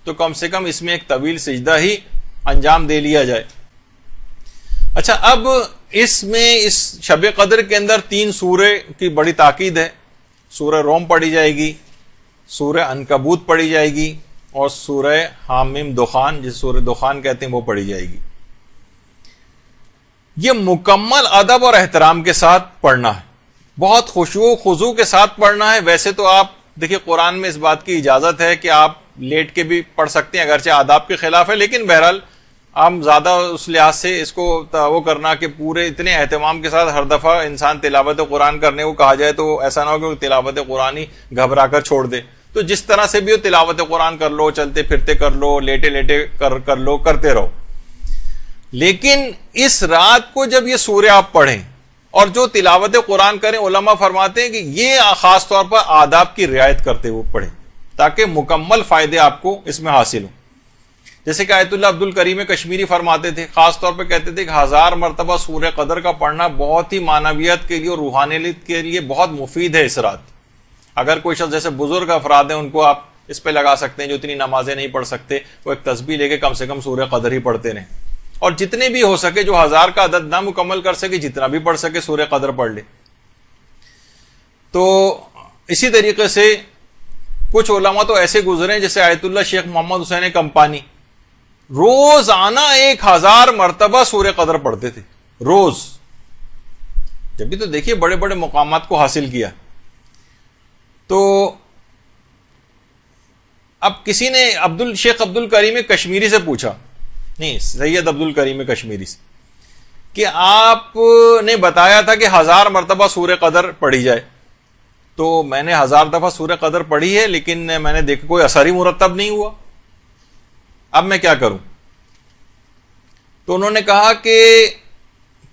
तो कम से कम इसमें एक तवील सिजदा ही अंजाम दे लिया जाए अच्छा अब इसमें इस शब कदर के अंदर तीन सूर्य की बड़ी ताकीद है सूर्य रोम पढ़ी जाएगी सूर्य अनकबूत पढ़ी जाएगी और सूर्य हामिम दुखान जिसे सूर्य दुखान कहते हैं वो पढ़ी जाएगी ये मुकम्मल अदब और एहतराम के साथ पढ़ना है बहुत खुशू खुजू के साथ पढ़ना है वैसे तो आप देखिए कुरान में इस बात की इजाज़त है कि आप लेट के भी पढ़ सकते हैं अगरचे आदाब के खिलाफ है लेकिन बहरहाल हम ज़्यादा उस लिहाज से इसको वो करना कि पूरे इतने अहतमाम के साथ हर दफ़ा इंसान तिलावत कुरान करने को कहा जाए तो ऐसा ना हो कि वो तिलावत कुरान ही घबरा कर छोड़ दे तो जिस तरह से भी हो तिलावत कुरान कर लो चलते फिरते कर लो लेटे लेटे कर कर लो करते रहो लेकिन इस रात को जब ये सूर्य आप पढ़ें और जो तिलावत कुरान करें उलमा फरमाते हैं कि ये ख़ास तौर पर आदाब की रियायत करते हुए पढ़ें ताकि मुकम्मल फ़ायदे आपको इसमें हासिल हों जैसे कि आयतुल्ला अब्दुल करीम कश्मीरी फरमाते थे खासतौर पर कहते थे कि हजार मरतबा सूर्य कदर का पढ़ना बहुत ही मानवियत के लिए और रूहानियत के लिए बहुत मुफीद है इस रात अगर कोई शख्स जैसे बुजुर्ग अफराद हैं उनको आप इस पर लगा सकते हैं जो इतनी नमाजें नहीं पढ़ सकते वो एक तस्बी लेके कम से कम सूर्य कदर ही पढ़ते रहे और जितने भी हो सके जो हजार का अदद ना मुकम्मल कर सके जितना भी पढ़ सके सूर्य कदर पढ़ ले तो इसी तरीके से कुछ ओलामा तो ऐसे गुजरे जैसे Ayatollah Sheikh Mohammad Hussain Kompani रोजाना एक हजार मरतबा सूर्य कदर पढ़ते थे रोज जब भी तो देखिए बड़े बड़े मकाम को हासिल किया तो अब किसी ने अब्दुल शेख अब्दुल करीम कश्मीरी से पूछा नहीं सैयद अब्दुल करीम कश्मीरी से कि आपने बताया था कि हजार मरतबा सूर्य कदर पढ़ी जाए तो मैंने हजार दफा सूर्य कदर पढ़ी है लेकिन मैंने देखा कोई असर ही मुरतब नहीं हुआ अब मैं क्या करूं तो उन्होंने कहा कि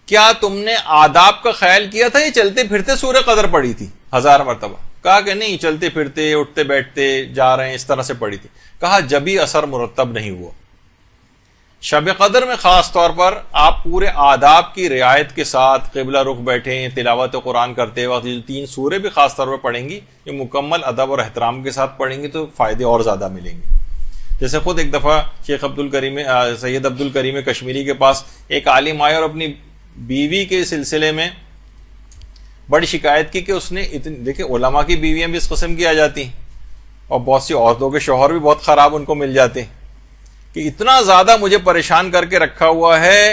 क्या तुमने आदाब का ख्याल किया था ये चलते फिरते सूर्य कदर पड़ी थी हजार मरतबा कहा कि नहीं चलते फिरते उठते बैठते जा रहे हैं इस तरह से पड़ी थी कहा जब ही असर मुरतब नहीं हुआ शब कदर में ख़ास तौर पर आप पूरे आदाब की रियायत के साथ कबला रुख बैठे तिलावत कुरान करते वक्त जो तीन सूर्य भी ख़ास तौर पर पढ़ेंगी जो मुकम्मल अदब और एहतराम के साथ पढ़ेंगी तो फ़ायदे और ज़्यादा मिलेंगे जैसे खुद एक दफ़ा शेख अब्दुल करीम सैयद अब्दुल करीम कश्मीरी के पास एक आलिम आए और अपनी बीवी के सिलसिले में बड़ी शिकायत की कि उसने इतनी देखिए ओलमा की बीवियाँ भी इस कस्म की आ जाती और बहुत सी औरतों के शोहर भी बहुत ख़राब उनको मिल जाते कि इतना ज़्यादा मुझे परेशान करके रखा हुआ है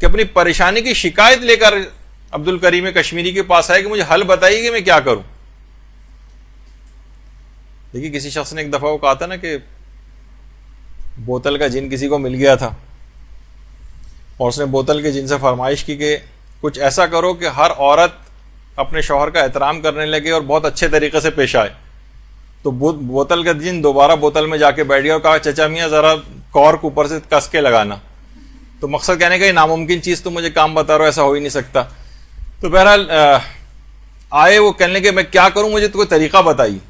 कि अपनी परेशानी की शिकायत लेकर अब्दुल करीम कश्मीरी के पास आए कि मुझे हल बताइए कि मैं क्या करूं देखिए किसी शख्स ने एक दफ़ा वो कहा था ना कि बोतल का जिन किसी को मिल गया था और उसने बोतल के जिन से फरमाइश की कि कुछ ऐसा करो कि हर औरत अपने शोहर का एहतराम करने लगे और बहुत अच्छे तरीके से पेश आए तो बोतल का जिन दोबारा बोतल में जाके बैठ गया और कहा चचा मियाँ ज़रा कॉर्क ऊपर से कस के लगाना तो मकसद कहने का ये नामुमकिन चीज़ तो मुझे काम बता रहा हूँ ऐसा हो ही नहीं सकता तो बहरहाल आए वो कहने के मैं क्या करूँ मुझे तो कोई तरीका बताइए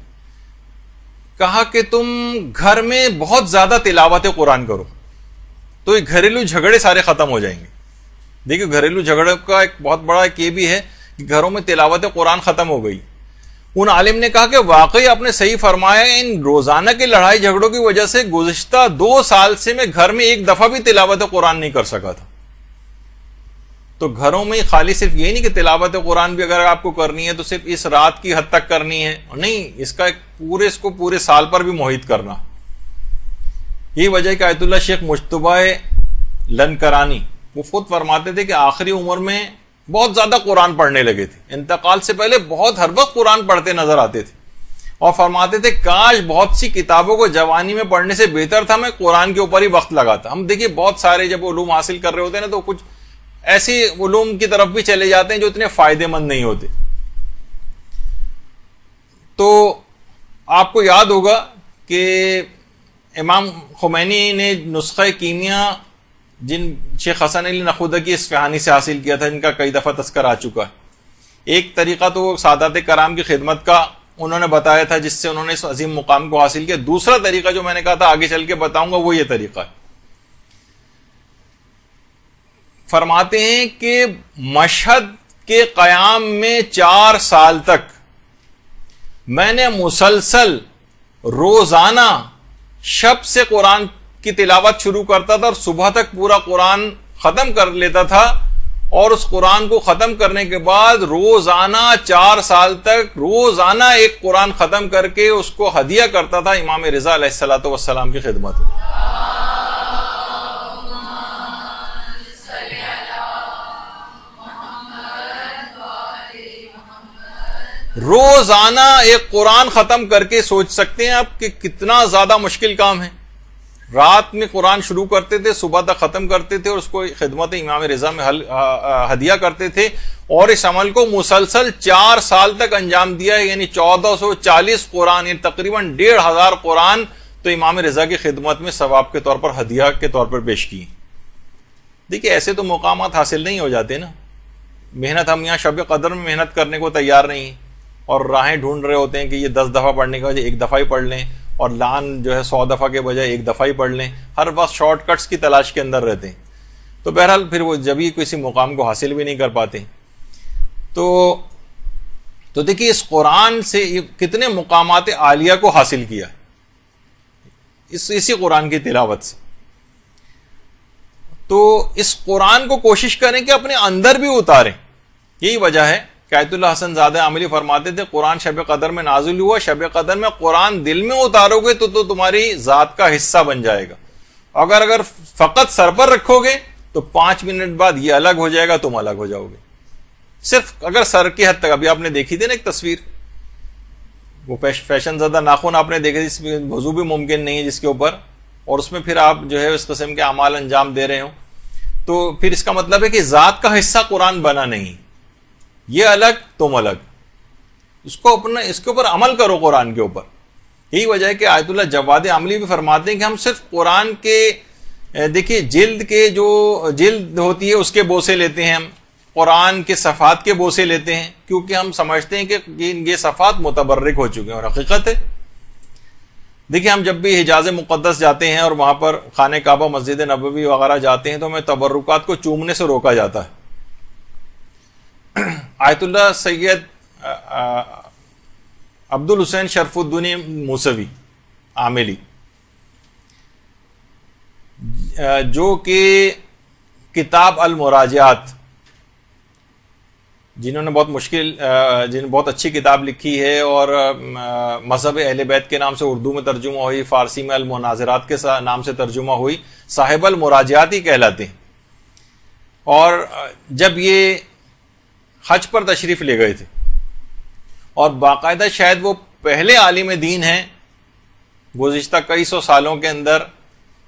कहा कि तुम घर में बहुत ज्यादा तिलावत कुरान करो तो ये घरेलू झगड़े सारे खत्म हो जाएंगे देखिए घरेलू झगड़े का एक बहुत बड़ा एक ये भी है कि घरों में तिलावत कुरान खत्म हो गई उन आलिम ने कहा कि वाकई आपने सही फरमाया इन रोजाना की लड़ाई झगड़ों की वजह से गुजश्ता दो साल से मैं घर में एक दफा भी तिलावत कुरान नहीं कर सका था तो घरों में खाली सिर्फ ये नहीं कि तिलावत कुरान भी अगर आपको करनी है तो सिर्फ इस रात की हद तक करनी है नहीं इसका एक पूरे इसको पूरे साल पर भी मोहित करना यही वजह कि आयतुल्ला शेख मुशतबा लन करानी वो खुद फरमाते थे कि आखिरी उम्र में बहुत ज़्यादा कुरान पढ़ने लगे थे इंतकाल से पहले बहुत हर वक्त कुरान पढ़ते नजर आते थे और फरमाते थे काश बहुत सी किताबों को जवानी में पढ़ने से बेहतर था मैं कुरान के ऊपर ही वक्त लगा था हम देखिए बहुत सारे जब वो लूम हासिल कर रहे होते हैं ना तो कुछ ऐसे वलूम की तरफ भी चले जाते हैं जो इतने फ़ायदेमंद नहीं होते तो आपको याद होगा कि इमाम खुमैनी ने नुस्खे कीमिया जिन शेख हसन अली नखुदा की इस कहानी से हासिल किया था इनका कई दफ़ा तस्कर आ चुका है एक तरीका तो सादात कराम की खिदमत का उन्होंने बताया था जिससे उन्होंने इस अजीम मुकाम को हासिल किया दूसरा तरीका जो मैंने कहा था आगे चल के बताऊंगा वो ये तरीका है फरमाते हैं कि मशहद के क़याम में चार साल तक मैंने मुसलसल रोज़ाना शब से कुरान की तिलावत शुरू करता था और सुबह तक पूरा कुरान ख़त्म कर लेता था और उस कुरान को ख़त्म करने के बाद रोज़ाना चार साल तक रोज़ाना एक कुरान ख़त्म करके उसको हदिया करता था इमाम रज़ा सलात वसलाम की खिदमत में रोजाना एक कुरान खत्म करके सोच सकते हैं आप कि कितना ज्यादा मुश्किल काम है रात में कुरान शुरू करते थे सुबह तक ख़त्म करते थे और उसको खिदमत इमाम रजा में हल हदिया करते थे और इस अमल को मुसलसल चार साल तक अंजाम दिया है यानी चौदह सौ चालीस कुरान यानी तकरीबन डेढ़ हज़ार कुरान तो इमाम रजा की खिदमत में सवाब के तौर पर हदिया के तौर पर पेश की देखिए ऐसे तो मुकाम हासिल नहीं हो जाते ना मेहनत हम यहाँ शब कदर में मेहनत करने को तैयार नहीं है और राहें ढूंढ रहे होते हैं कि ये दस दफ़ा पढ़ने के बजाय एक दफ़ा ही पढ़ लें और लान जो है सौ दफ़ा के बजाय एक दफ़ा ही पढ़ लें हर वक्त शॉर्टकट्स की तलाश के अंदर रहते हैं तो बहरहाल फिर वो जब ही किसी मुकाम को हासिल भी नहीं कर पाते तो तो देखिए इस कुरान से कितने मुकाम आलिया को हासिल किया इस इसी कुरान की तिलावत से तो इस कुरान को कोशिश करें कि अपने अंदर भी उतारें यही वजह है कैतुल्ला हसन ज़्यादा अमली फरमाते थे कुरान शब कदर में नाजुल हुआ शब कदर में कुरान दिल में उतारोगे तो तो तुम्हारी ज़ात का हिस्सा बन जाएगा अगर अगर फ़कत सर पर रखोगे तो पांच मिनट बाद ये अलग हो जाएगा तुम अलग हो जाओगे सिर्फ अगर सर की हद तक अभी आपने देखी थी ना एक तस्वीर वो फैशन ज़्यादा नाखून आपने देखे इस वजू भी मुमकिन नहीं है जिसके ऊपर और उसमें फिर आप जो है उस कस्म के अमाल अंजाम दे रहे हो तो फिर इसका मतलब है कि ज़ात का हिस्सा कुरान बना नहीं ये अलग तुम अलग इसको अपना इसके ऊपर अमल करो कुरान के ऊपर यही वजह है कि आयतुल्ला जवाद अमली भी फरमाते हैं कि हम सिर्फ कुरान के देखिए जिल्द के जो जिल्द होती है उसके बोसे लेते हैं हम कुरान के सफ़ात के बोसे लेते हैं क्योंकि हम समझते हैं कि ये सफ़ात मुतबर्रिक हो चुके हैं और हकीकत है देखिए हम जब भी हिजाज मुक़दस जाते हैं और वहाँ पर खान काबा मस्जिद नबवी वगैरह जाते हैं तो हमें तबर्रुकात को चूमने से रोका जाता है Ayatollah Sayyid Abdul Hussain Sharafuddini Musawi Amili जो कि किताब अल मुराजात जिन्होंने बहुत मुश्किल जिन्होंने बहुत अच्छी किताब लिखी है और मजहब अहल बैत के नाम से उर्दू में तर्जुमा हुई फ़ारसी में अलमनाजरात के नाम से तर्जुमा हुई साहिब अल मुराजात ही कहलाते हैं और जब ये हज पर तशरीफ़ ले गए थे और बाकायदा शायद वो पहले आलिम दीन हैं गुज्त कई सौ सालों के अंदर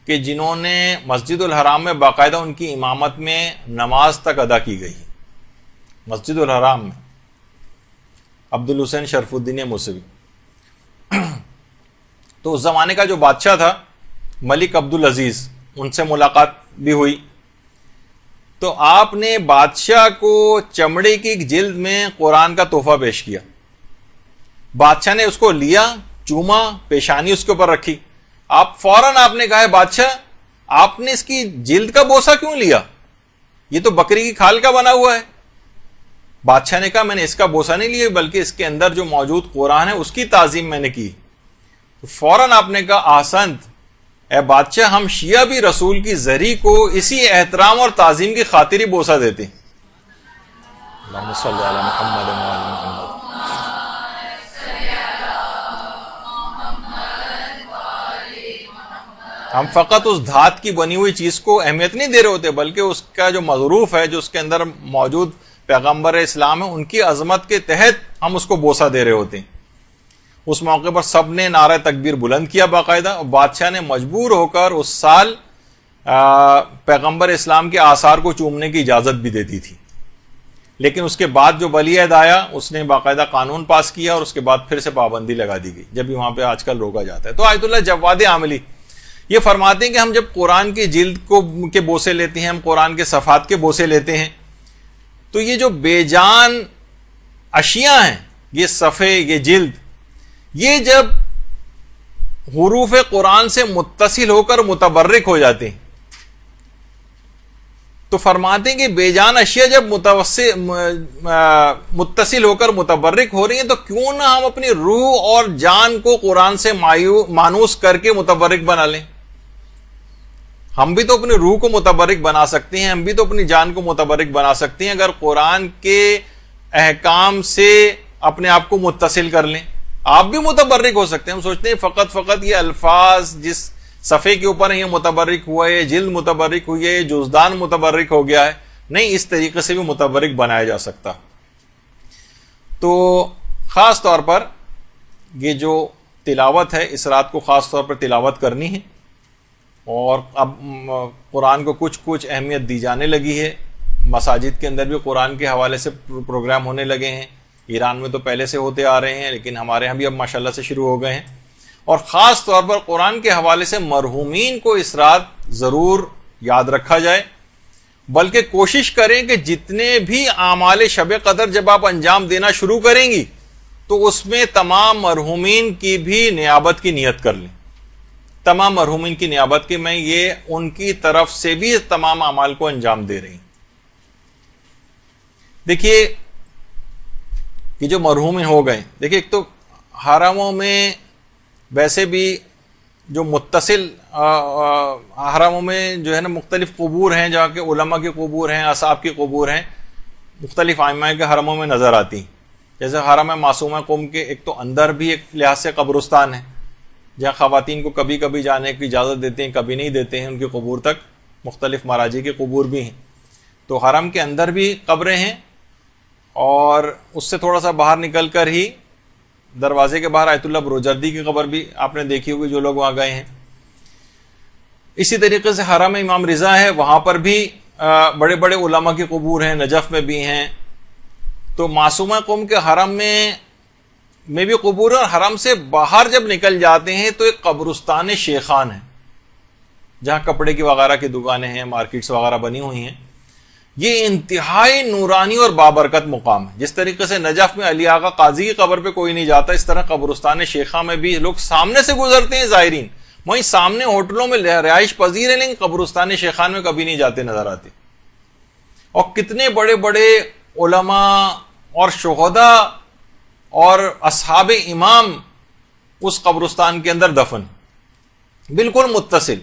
कि जिन्होंने मस्जिद हराम में बाकायदा उनकी इमामत में नमाज तक अदा की गई मस्जिद हराम में अब्दुल हुसैन शरफुद्दीन मुसवी तो उस ज़माने का जो बादशाह था मलिक अब्दुल अज़ीज़ उनसे मुलाकात भी हुई तो आपने बादशाह को चमड़े की जिल्द में कुरान का तोहफा पेश किया बादशाह ने उसको लिया चूमा पेशानी उसके ऊपर रखी आप फौरन आपने कहा है बादशाह आपने इसकी जिल्द का बोसा क्यों लिया ये तो बकरी की खाल का बना हुआ है बादशाह ने कहा मैंने इसका बोसा नहीं लिया बल्कि इसके अंदर जो मौजूद कुरान है उसकी ताजीम मैंने की तो फौरन आपने कहा आसंत ए बादशाह हम शिया भी रसूल की जरी को इसी एहतराम और ताजीम की खातिर ही बोसा देते हम फकत उस धात की बनी हुई चीज़ को अहमियत नहीं दे रहे होते बल्कि उसका जो मजरूफ है जो उसके अंदर मौजूद पैगम्बर इस्लाम है उनकी अजमत के तहत हम उसको बोसा दे रहे होते हैं उस मौके पर सब ने नारा तकबीर बुलंद किया बाकायदा बादशाह ने मजबूर होकर उस साल पैगम्बर इस्लाम के आसार को चूमने की इजाज़त भी दे दी थी लेकिन उसके बाद जो बलियद आया उसने बाकायदा कानून पास किया और उसके बाद फिर से पाबंदी लगा दी गई जब भी वहां पर आजकल रोका जाता है तो आयतुल्ला जवाद आमली ये फरमाते हैं कि हम जब कुरान की जिल्द को के बोसे लेते हैं हम कुरान के सफ़ात के बोसे लेते हैं तो ये जो बेजान अशिया हैं ये सफ़े ये जिल्द ये जब हरूफ कुरान से मुतसिल होकर मुतबरक हो जाते हैं तो फरमाते हैं कि बेजान अशिया जब मुतसिल होकर मुतबर्रक हो रही हैं तो क्यों ना हम अपनी रूह और जान को कुरान से मायू मानूस करके मुतबरक बना लें हम भी तो अपनी रूह को मुतबरक बना सकते हैं हम भी तो अपनी जान को मुतबरक बना सकते हैं अगर कुरान के अहकाम से अपने आप को मुतसिल कर लें आप भी मुतबरक हो सकते हैं हम सोचते हैं फ़कत फ़कत ये अल्फाज जिस सफ़े के ऊपर ये मुतबरक हुआ है जिल्द मुतबरक हुई है जुजदान मुतबरक हो गया है नहीं इस तरीके से भी मुतबरक बनाया जा सकता तो ख़ास तौर पर ये जो तिलावत है इस रात को ख़ास तौर पर तिलावत करनी है और अब कुरान को कुछ कुछ अहमियत दी जाने लगी है मसाजिद के अंदर भी कुरान के हवाले से प्रोग्राम होने लगे हैं ईरान में तो पहले से होते आ रहे हैं लेकिन हमारे यहाँ भी अब माशाल्लाह से शुरू हो गए हैं और ख़ास तौर पर कुरान के हवाले से मरहूमिन को रात ज़रूर याद रखा जाए बल्कि कोशिश करें कि जितने भी आमाल शब कदर जब आप अंजाम देना शुरू करेंगी तो उसमें तमाम मरहूमिन की भी नियाबत की नीयत कर लें तमाम मरहूमिन की नियाबत की मैं ये उनकी तरफ से भी तमाम अमाल को अंजाम दे रही देखिए कि जो मरहूम हो गए देखिए एक तो हरामों में वैसे भी जो मुतसिल हरामों में जो है ना मुख्तलिफ कबूर हैं जहाँ के उलमा के कबूर हैं असाब के कबूर हैं मुख्तलिफ आयमा के हरमों में नज़र आती जैसे हरम मासूम कौम के एक तो अंदर भी एक लिहाज से कब्रस्तान है जहाँ ख़वान को कभी कभी जाने की इजाज़त देते हैं कभी नहीं देते हैं उनके कबूर तक मुख्तलिफ महाराजी के कबूर भी हैं तो हरम के अंदर भी कब्रें हैं और उससे थोड़ा सा बाहर निकल कर ही दरवाजे के बाहर आयतुल्ला बरोजर्दी की खबर भी आपने देखी होगी जो लोग वहाँ गए हैं इसी तरीके से हरा में इमाम रिज़ा है वहाँ पर भी बड़े बड़े उलमा के कबूर हैं नजफ़ में भी हैं तो मासूमा कौम के हरम में में भी कबूर और हरम से बाहर जब निकल जाते हैं तो एक कब्रस्तान शेखान है जहाँ कपड़े की वगैरह की दुकानें हैं मार्केट्स वगैरह बनी हुई हैं ये इंतहाई नूरानी और बाबरकत मुकाम है जिस तरीके से नजफ में अली आगा काजी की कबर पर कोई नहीं जाता इस तरह कब्रस्तान शेखा में भी लोग सामने से गुजरते हैं जायरीन वहीं सामने होटलों में रिहाइश पजीर है लेकिन कब्रस्तान शेखान में कभी नहीं जाते नजर आते और कितने बड़े बड़े उलमा और शहदा और असहाब इमाम उस कब्रस्तान के अंदर दफन बिल्कुल मुतसिल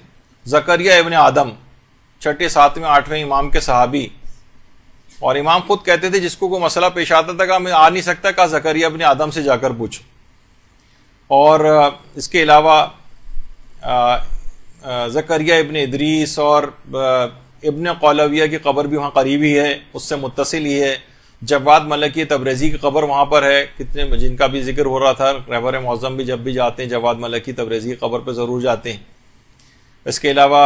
जकरिया इबन आदम छठे सातवें आठवें इमाम के सहाबी और इमाम खुद कहते थे जिसको कोई मसला पेश आता था मैं आ नहीं सकता कहा जकरिया अपने आदम से जाकर पूछो और इसके अलावा जकरिया इबन इदरीस और इबन कौलविया की कबर भी वहाँ करीब ही है उससे मुतसिल ही है जवाद मलकी तबरेज़ी की कबर वहाँ पर है कितने जिनका भी जिक्र हो रहा था रहबर मौजम भी जब भी जाते हैं जवाद मलकी तबरेज़ी की कबर पर ज़रूर जाते हैं इसके अलावा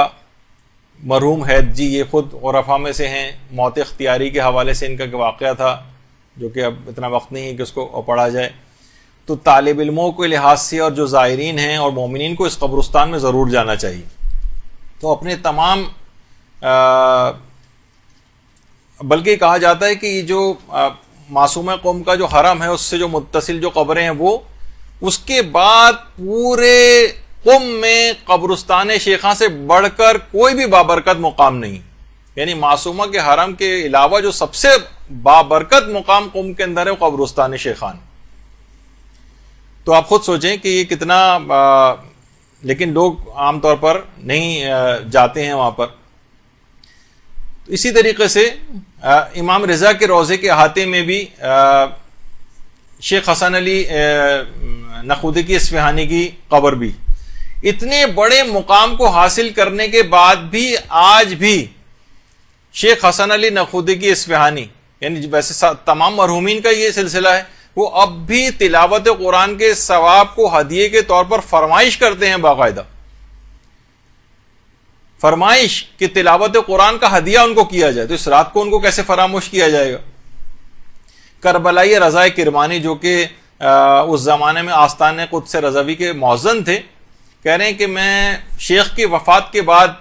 मरहूम हैद जी ये ख़ुद औरफा में से हैं मौत अख्तियारी के हवाले से इनका वाक़ था जो कि अब इतना वक्त नहीं है कि उसको पढ़ा जाए तो तालब इलमों के लिहाज से और जो ज़ायरीन हैं और मोमिन को इस कब्रस्तान में ज़रूर जाना चाहिए तो अपने तमाम बल्कि कहा जाता है कि ये जो मासूम कौम का जो हरम है उससे जो मुतसिल जो कब्रें हैं वो उसके बाद पूरे कुम में कब्रस्तान शेखा से बढ़कर कोई भी बाबरकत मुकाम नहीं यानी मासूमा के हरम के अलावा जो सबसे बाबरकत मुकाम कुम के अंदर है कब्रस्तान शेखान तो आप खुद सोचें कि ये कितना आ, लेकिन लोग आमतौर पर नहीं आ, जाते हैं वहां पर तो इसी तरीके से आ, इमाम रजा के रोज़े के अहाते में भी आ, शेख हसन अली नखुदी की इसफहानी की कबर भी इतने बड़े मुकाम को हासिल करने के बाद भी आज भी शेख हसन अली नखुदी की इस्फहानी यानी वैसे तमाम मरहूमिन का ये सिलसिला है वो अब भी तिलावत कुरान के सवाब को हदिये के तौर पर फरमाइश करते हैं बाकायदा फरमाइश कि तिलावत कुरान का हदिया उनको किया जाए तो इस रात को उनको कैसे फरामोश किया जाएगा करबलाई रज़ाए किरमानी जो कि उस ज़माने में आस्थान कुछ से रजवी के मौजन थे कह रहे हैं कि मैं शेख की वफात के बाद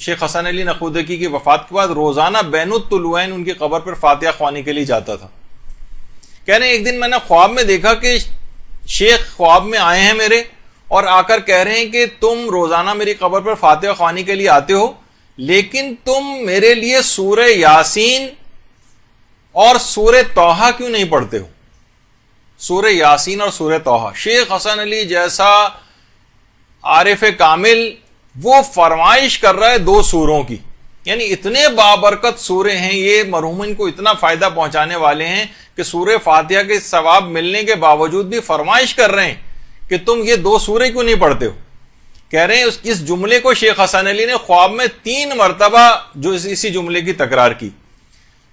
शेख हसन अली नकूदकी की वफात के बाद रोज़ाना बैनतुलैन उनकी कबर पर फातिहा ख्वानी के लिए जाता था कह रहे हैं एक दिन मैंने ख्वाब में देखा कि शेख ख्वाब में आए हैं मेरे और आकर कह रहे हैं कि तुम रोज़ाना मेरी कबर पर फातिहा ख्वानी के लिए आते हो लेकिन तुम मेरे लिए सूर यासीन और सूर तोहा क्यों नहीं पढ़ते हो सूर यासीन और सूर तोहा शेख हसन अली जैसा आरिफ कामिल वो फरमाइश कर रहा है दो सूरों की यानी इतने बाबरकत सूरे हैं ये मरहूम को इतना फायदा पहुंचाने वाले हैं कि सूर्य फातिहा के सवाब मिलने के बावजूद भी फरमाइश कर रहे हैं कि तुम ये दो सूर्य क्यों नहीं पढ़ते हो कह रहे हैं उस इस जुमले को शेख हसन अली ने ख्वाब में तीन मरतबा जो इसी जुमले की तकरार की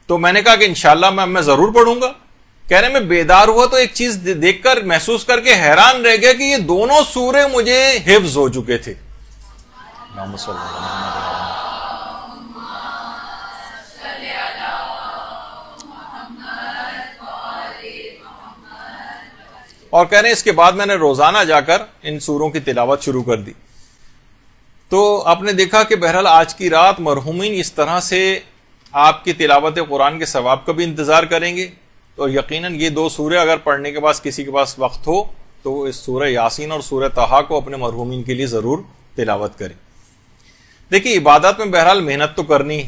तो मैंने कहा कि इनशाला मैं मैं जरूर पढ़ूंगा कह रहे मैं बेदार हुआ तो एक चीज देखकर महसूस करके हैरान रह गया कि ये दोनों सूर्य मुझे हिफ्ज हो चुके थे और कह रहे हैं इसके बाद मैंने रोजाना जाकर इन सूरों की तिलावत शुरू कर दी तो आपने देखा कि बहरहाल आज की रात मरहूमिन इस तरह से आपकी तिलावत कुरान के सवाब का भी इंतजार करेंगे और यकीनन ये दो सूर्य अगर पढ़ने के पास किसी के पास वक्त हो तो इस सूर्य यासीन और सूर्य तहा को अपने मरहूमिन के लिए ज़रूर तिलावत करें देखिए इबादत में बहरहाल मेहनत तो करनी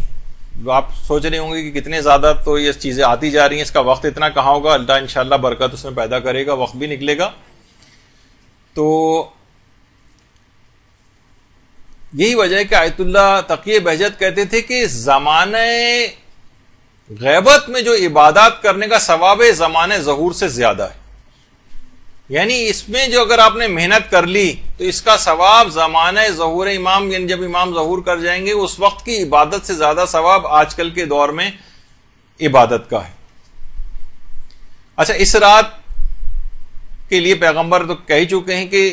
आप सोच रहे होंगे कि कितने ज़्यादा तो ये चीज़ें आती जा रही हैं इसका वक्त इतना कहाँ होगा अल्लाह इंशाल्लाह बरकत उसमें पैदा करेगा वक्त भी निकलेगा तो यही वजह है कि आयतुल्ला तकी बहजत कहते थे कि ज़माने गैबत में जो इबादत करने का सवाब जमाने जहूर से ज्यादा है यानी इसमें जो अगर आपने मेहनत कर ली तो इसका सवाब जमाने जहूर इमाम यानी जब इमाम जहूर कर जाएंगे उस वक्त की इबादत से ज्यादा सवाब आजकल के दौर में इबादत का है अच्छा इस रात के लिए पैगंबर तो कह ही चुके हैं कि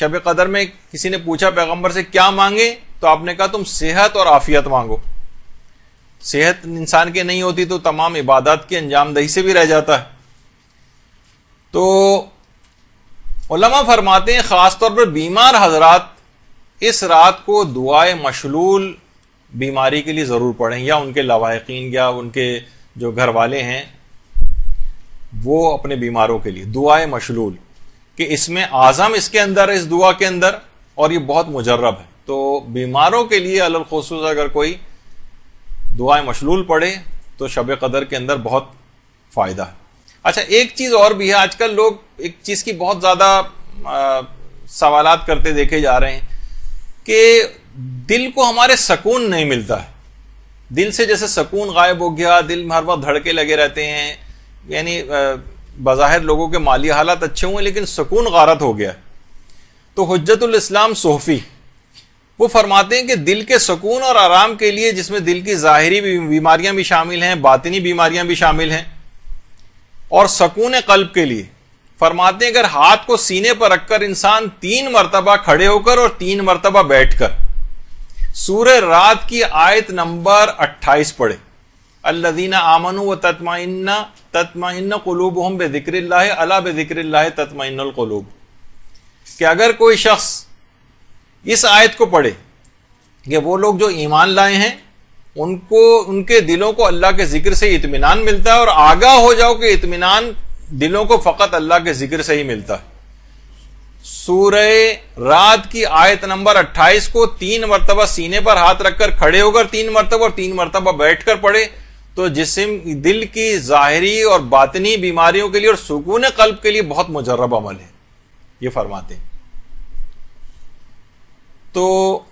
शब कदर में किसी ने पूछा पैगंबर से क्या मांगे तो आपने कहा तुम सेहत और आफियत मांगो सेहत इंसान के नहीं होती तो तमाम इबादत की दही से भी रह जाता है तो फरमाते हैं ख़ासतौर पर बीमार हजरात इस रात को दुआए मशलूल बीमारी के लिए ज़रूर पढ़ें या उनके लवाकिन या उनके जो घर वाले हैं वो अपने बीमारों के लिए दुआए मशलूल कि इसमें आज़म इसके अंदर इस दुआ के अंदर और ये बहुत मुजरब है तो बीमारों के लिए अलखसूस अगर कोई दुआएं मशलूल पढ़े तो शब कदर के अंदर बहुत फ़ायदा है अच्छा एक चीज़ और भी है आजकल लोग एक चीज़ की बहुत ज़्यादा सवाल करते देखे जा रहे हैं कि दिल को हमारे सकून नहीं मिलता है दिल से जैसे सकून गायब हो गया दिल में हर वक्त धड़के लगे रहते हैं यानी बज़ाहिर लोगों के माली हालात अच्छे हुए लेकिन सकून गारत हो गया तो हजतुल इस्लाम सोफ़ी वो फरमाते हैं कि दिल के सुकून और आराम के लिए जिसमें दिल की ज़ाहरी बीमारियां भी शामिल हैं बातनी बीमारियां भी शामिल हैं और सकून कल्ब के लिए फरमाते हैं अगर हाथ को सीने पर रखकर इंसान तीन मरतबा खड़े होकर और तीन मरतबा बैठकर सूर्य रात की आयत नंबर 28 पढ़े अल्लादीना आमनु व तत्माइन्ना तत्मा कलूब हम बे अला बे जिक्र कलूब कि अगर कोई शख्स इस आयत को पढ़े कि वो लोग जो ईमान लाए हैं उनको उनके दिलों को अल्लाह के जिक्र से इतमान मिलता है और आगाह हो जाओ कि इतमान दिलों को फ़कत अल्लाह के जिक्र से ही मिलता है सूर्य रात की आयत नंबर 28 को तीन मरतबा सीने पर हाथ रखकर खड़े होकर तीन मरतबा और तीन मरतबा बैठकर पढ़े तो जिसम दिल की ज़ाहरी और बातनी बीमारियों के लिए और सुकून कल्ब के लिए बहुत मुजरब अमल है ये फरमाते हैं तो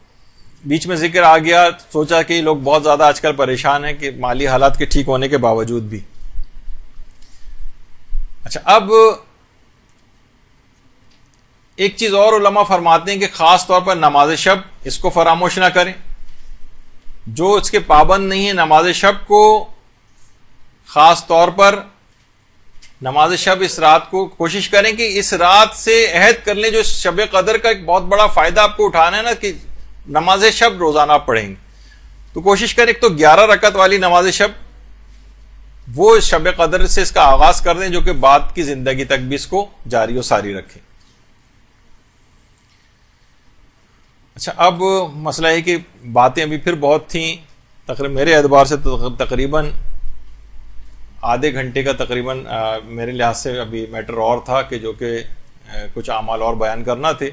बीच में जिक्र आ गया सोचा कि लोग बहुत ज़्यादा आजकल परेशान हैं कि माली हालात के ठीक होने के बावजूद भी अच्छा अब एक चीज़ और उलमा फरमाते हैं कि ख़ास तौर पर नमाज शब इसको फरामोश ना करें जो इसके पाबंद नहीं है नमाज शब को ख़ास तौर पर नमाज शब इस रात को कोशिश करें कि इस रात से अहद कर लें जो शब कदर का एक बहुत बड़ा फ़ायदा आपको उठाना है ना कि नमाज शब रोज़ाना पढ़ेंगे तो कोशिश करें एक तो ग्यारह रकत वाली नमाज शब वो शब कदर से इसका आगाज़ कर दें जो कि बाद की ज़िंदगी तक भी इसको जारी वारी सारी रखें अच्छा अब मसला है कि बातें अभी फिर बहुत थी तकर मेरे एतबार से तकरीबन आधे घंटे का तकरीबन मेरे लिहाज से अभी मैटर और था कि जो कि कुछ अमाल और बयान करना थे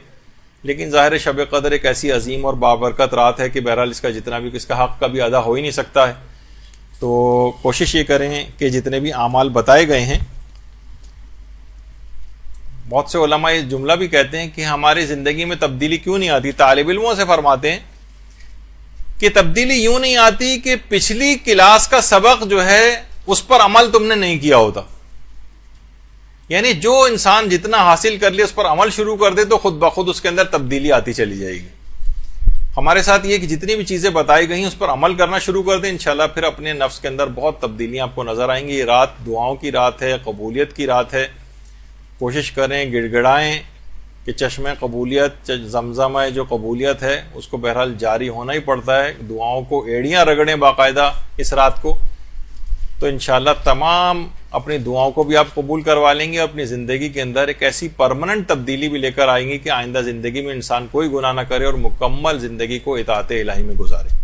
लेकिन ज़ाहिर शब कदर एक ऐसी अजीम और बाबरकत रात है कि बहरहाल इसका जितना भी इसका हक़ कभी अदा हो ही नहीं सकता है तो कोशिश ये करें कि जितने भी अमाल बताए गए हैं बहुत से ओलमा ये जुमला भी कहते हैं कि हमारी ज़िंदगी में तब्दीली क्यों नहीं आती तालब इलमों से फरमाते हैं कि तब्दीली यूँ नहीं आती कि पिछली क्लास का सबक जो है उस पर अमल तुमने नहीं किया होता यानी जो इंसान जितना हासिल कर लिया उस पर अमल शुरू कर दे तो खुद ब खुद उसके अंदर तब्दीली आती चली जाएगी हमारे साथ ये कि जितनी भी चीज़ें बताई गई उस पर अमल करना शुरू कर दे इनशाला फिर अपने नफ्स के अंदर बहुत तब्दीलियां आपको नज़र आएंगी ये रात दुआओं की रात है कबूलियत की रात है कोशिश करें गिड़गड़ाएं कि चश्मे कबूलियत जमजम है जो कबूलियत है उसको बहरहाल जारी होना ही पड़ता है दुआओं को एड़ियाँ रगड़ें बाकायदा इस रात को तो इन तमाम अपनी दुआओं को भी आप कबूल करवा लेंगे और अपनी ज़िंदगी के अंदर एक ऐसी परमानेंट तब्दीली भी लेकर आएंगे कि आइंदा ज़िंदगी में इंसान कोई गुना ना करे और मुकम्मल ज़िंदगी को इतात इलाही में गुजारे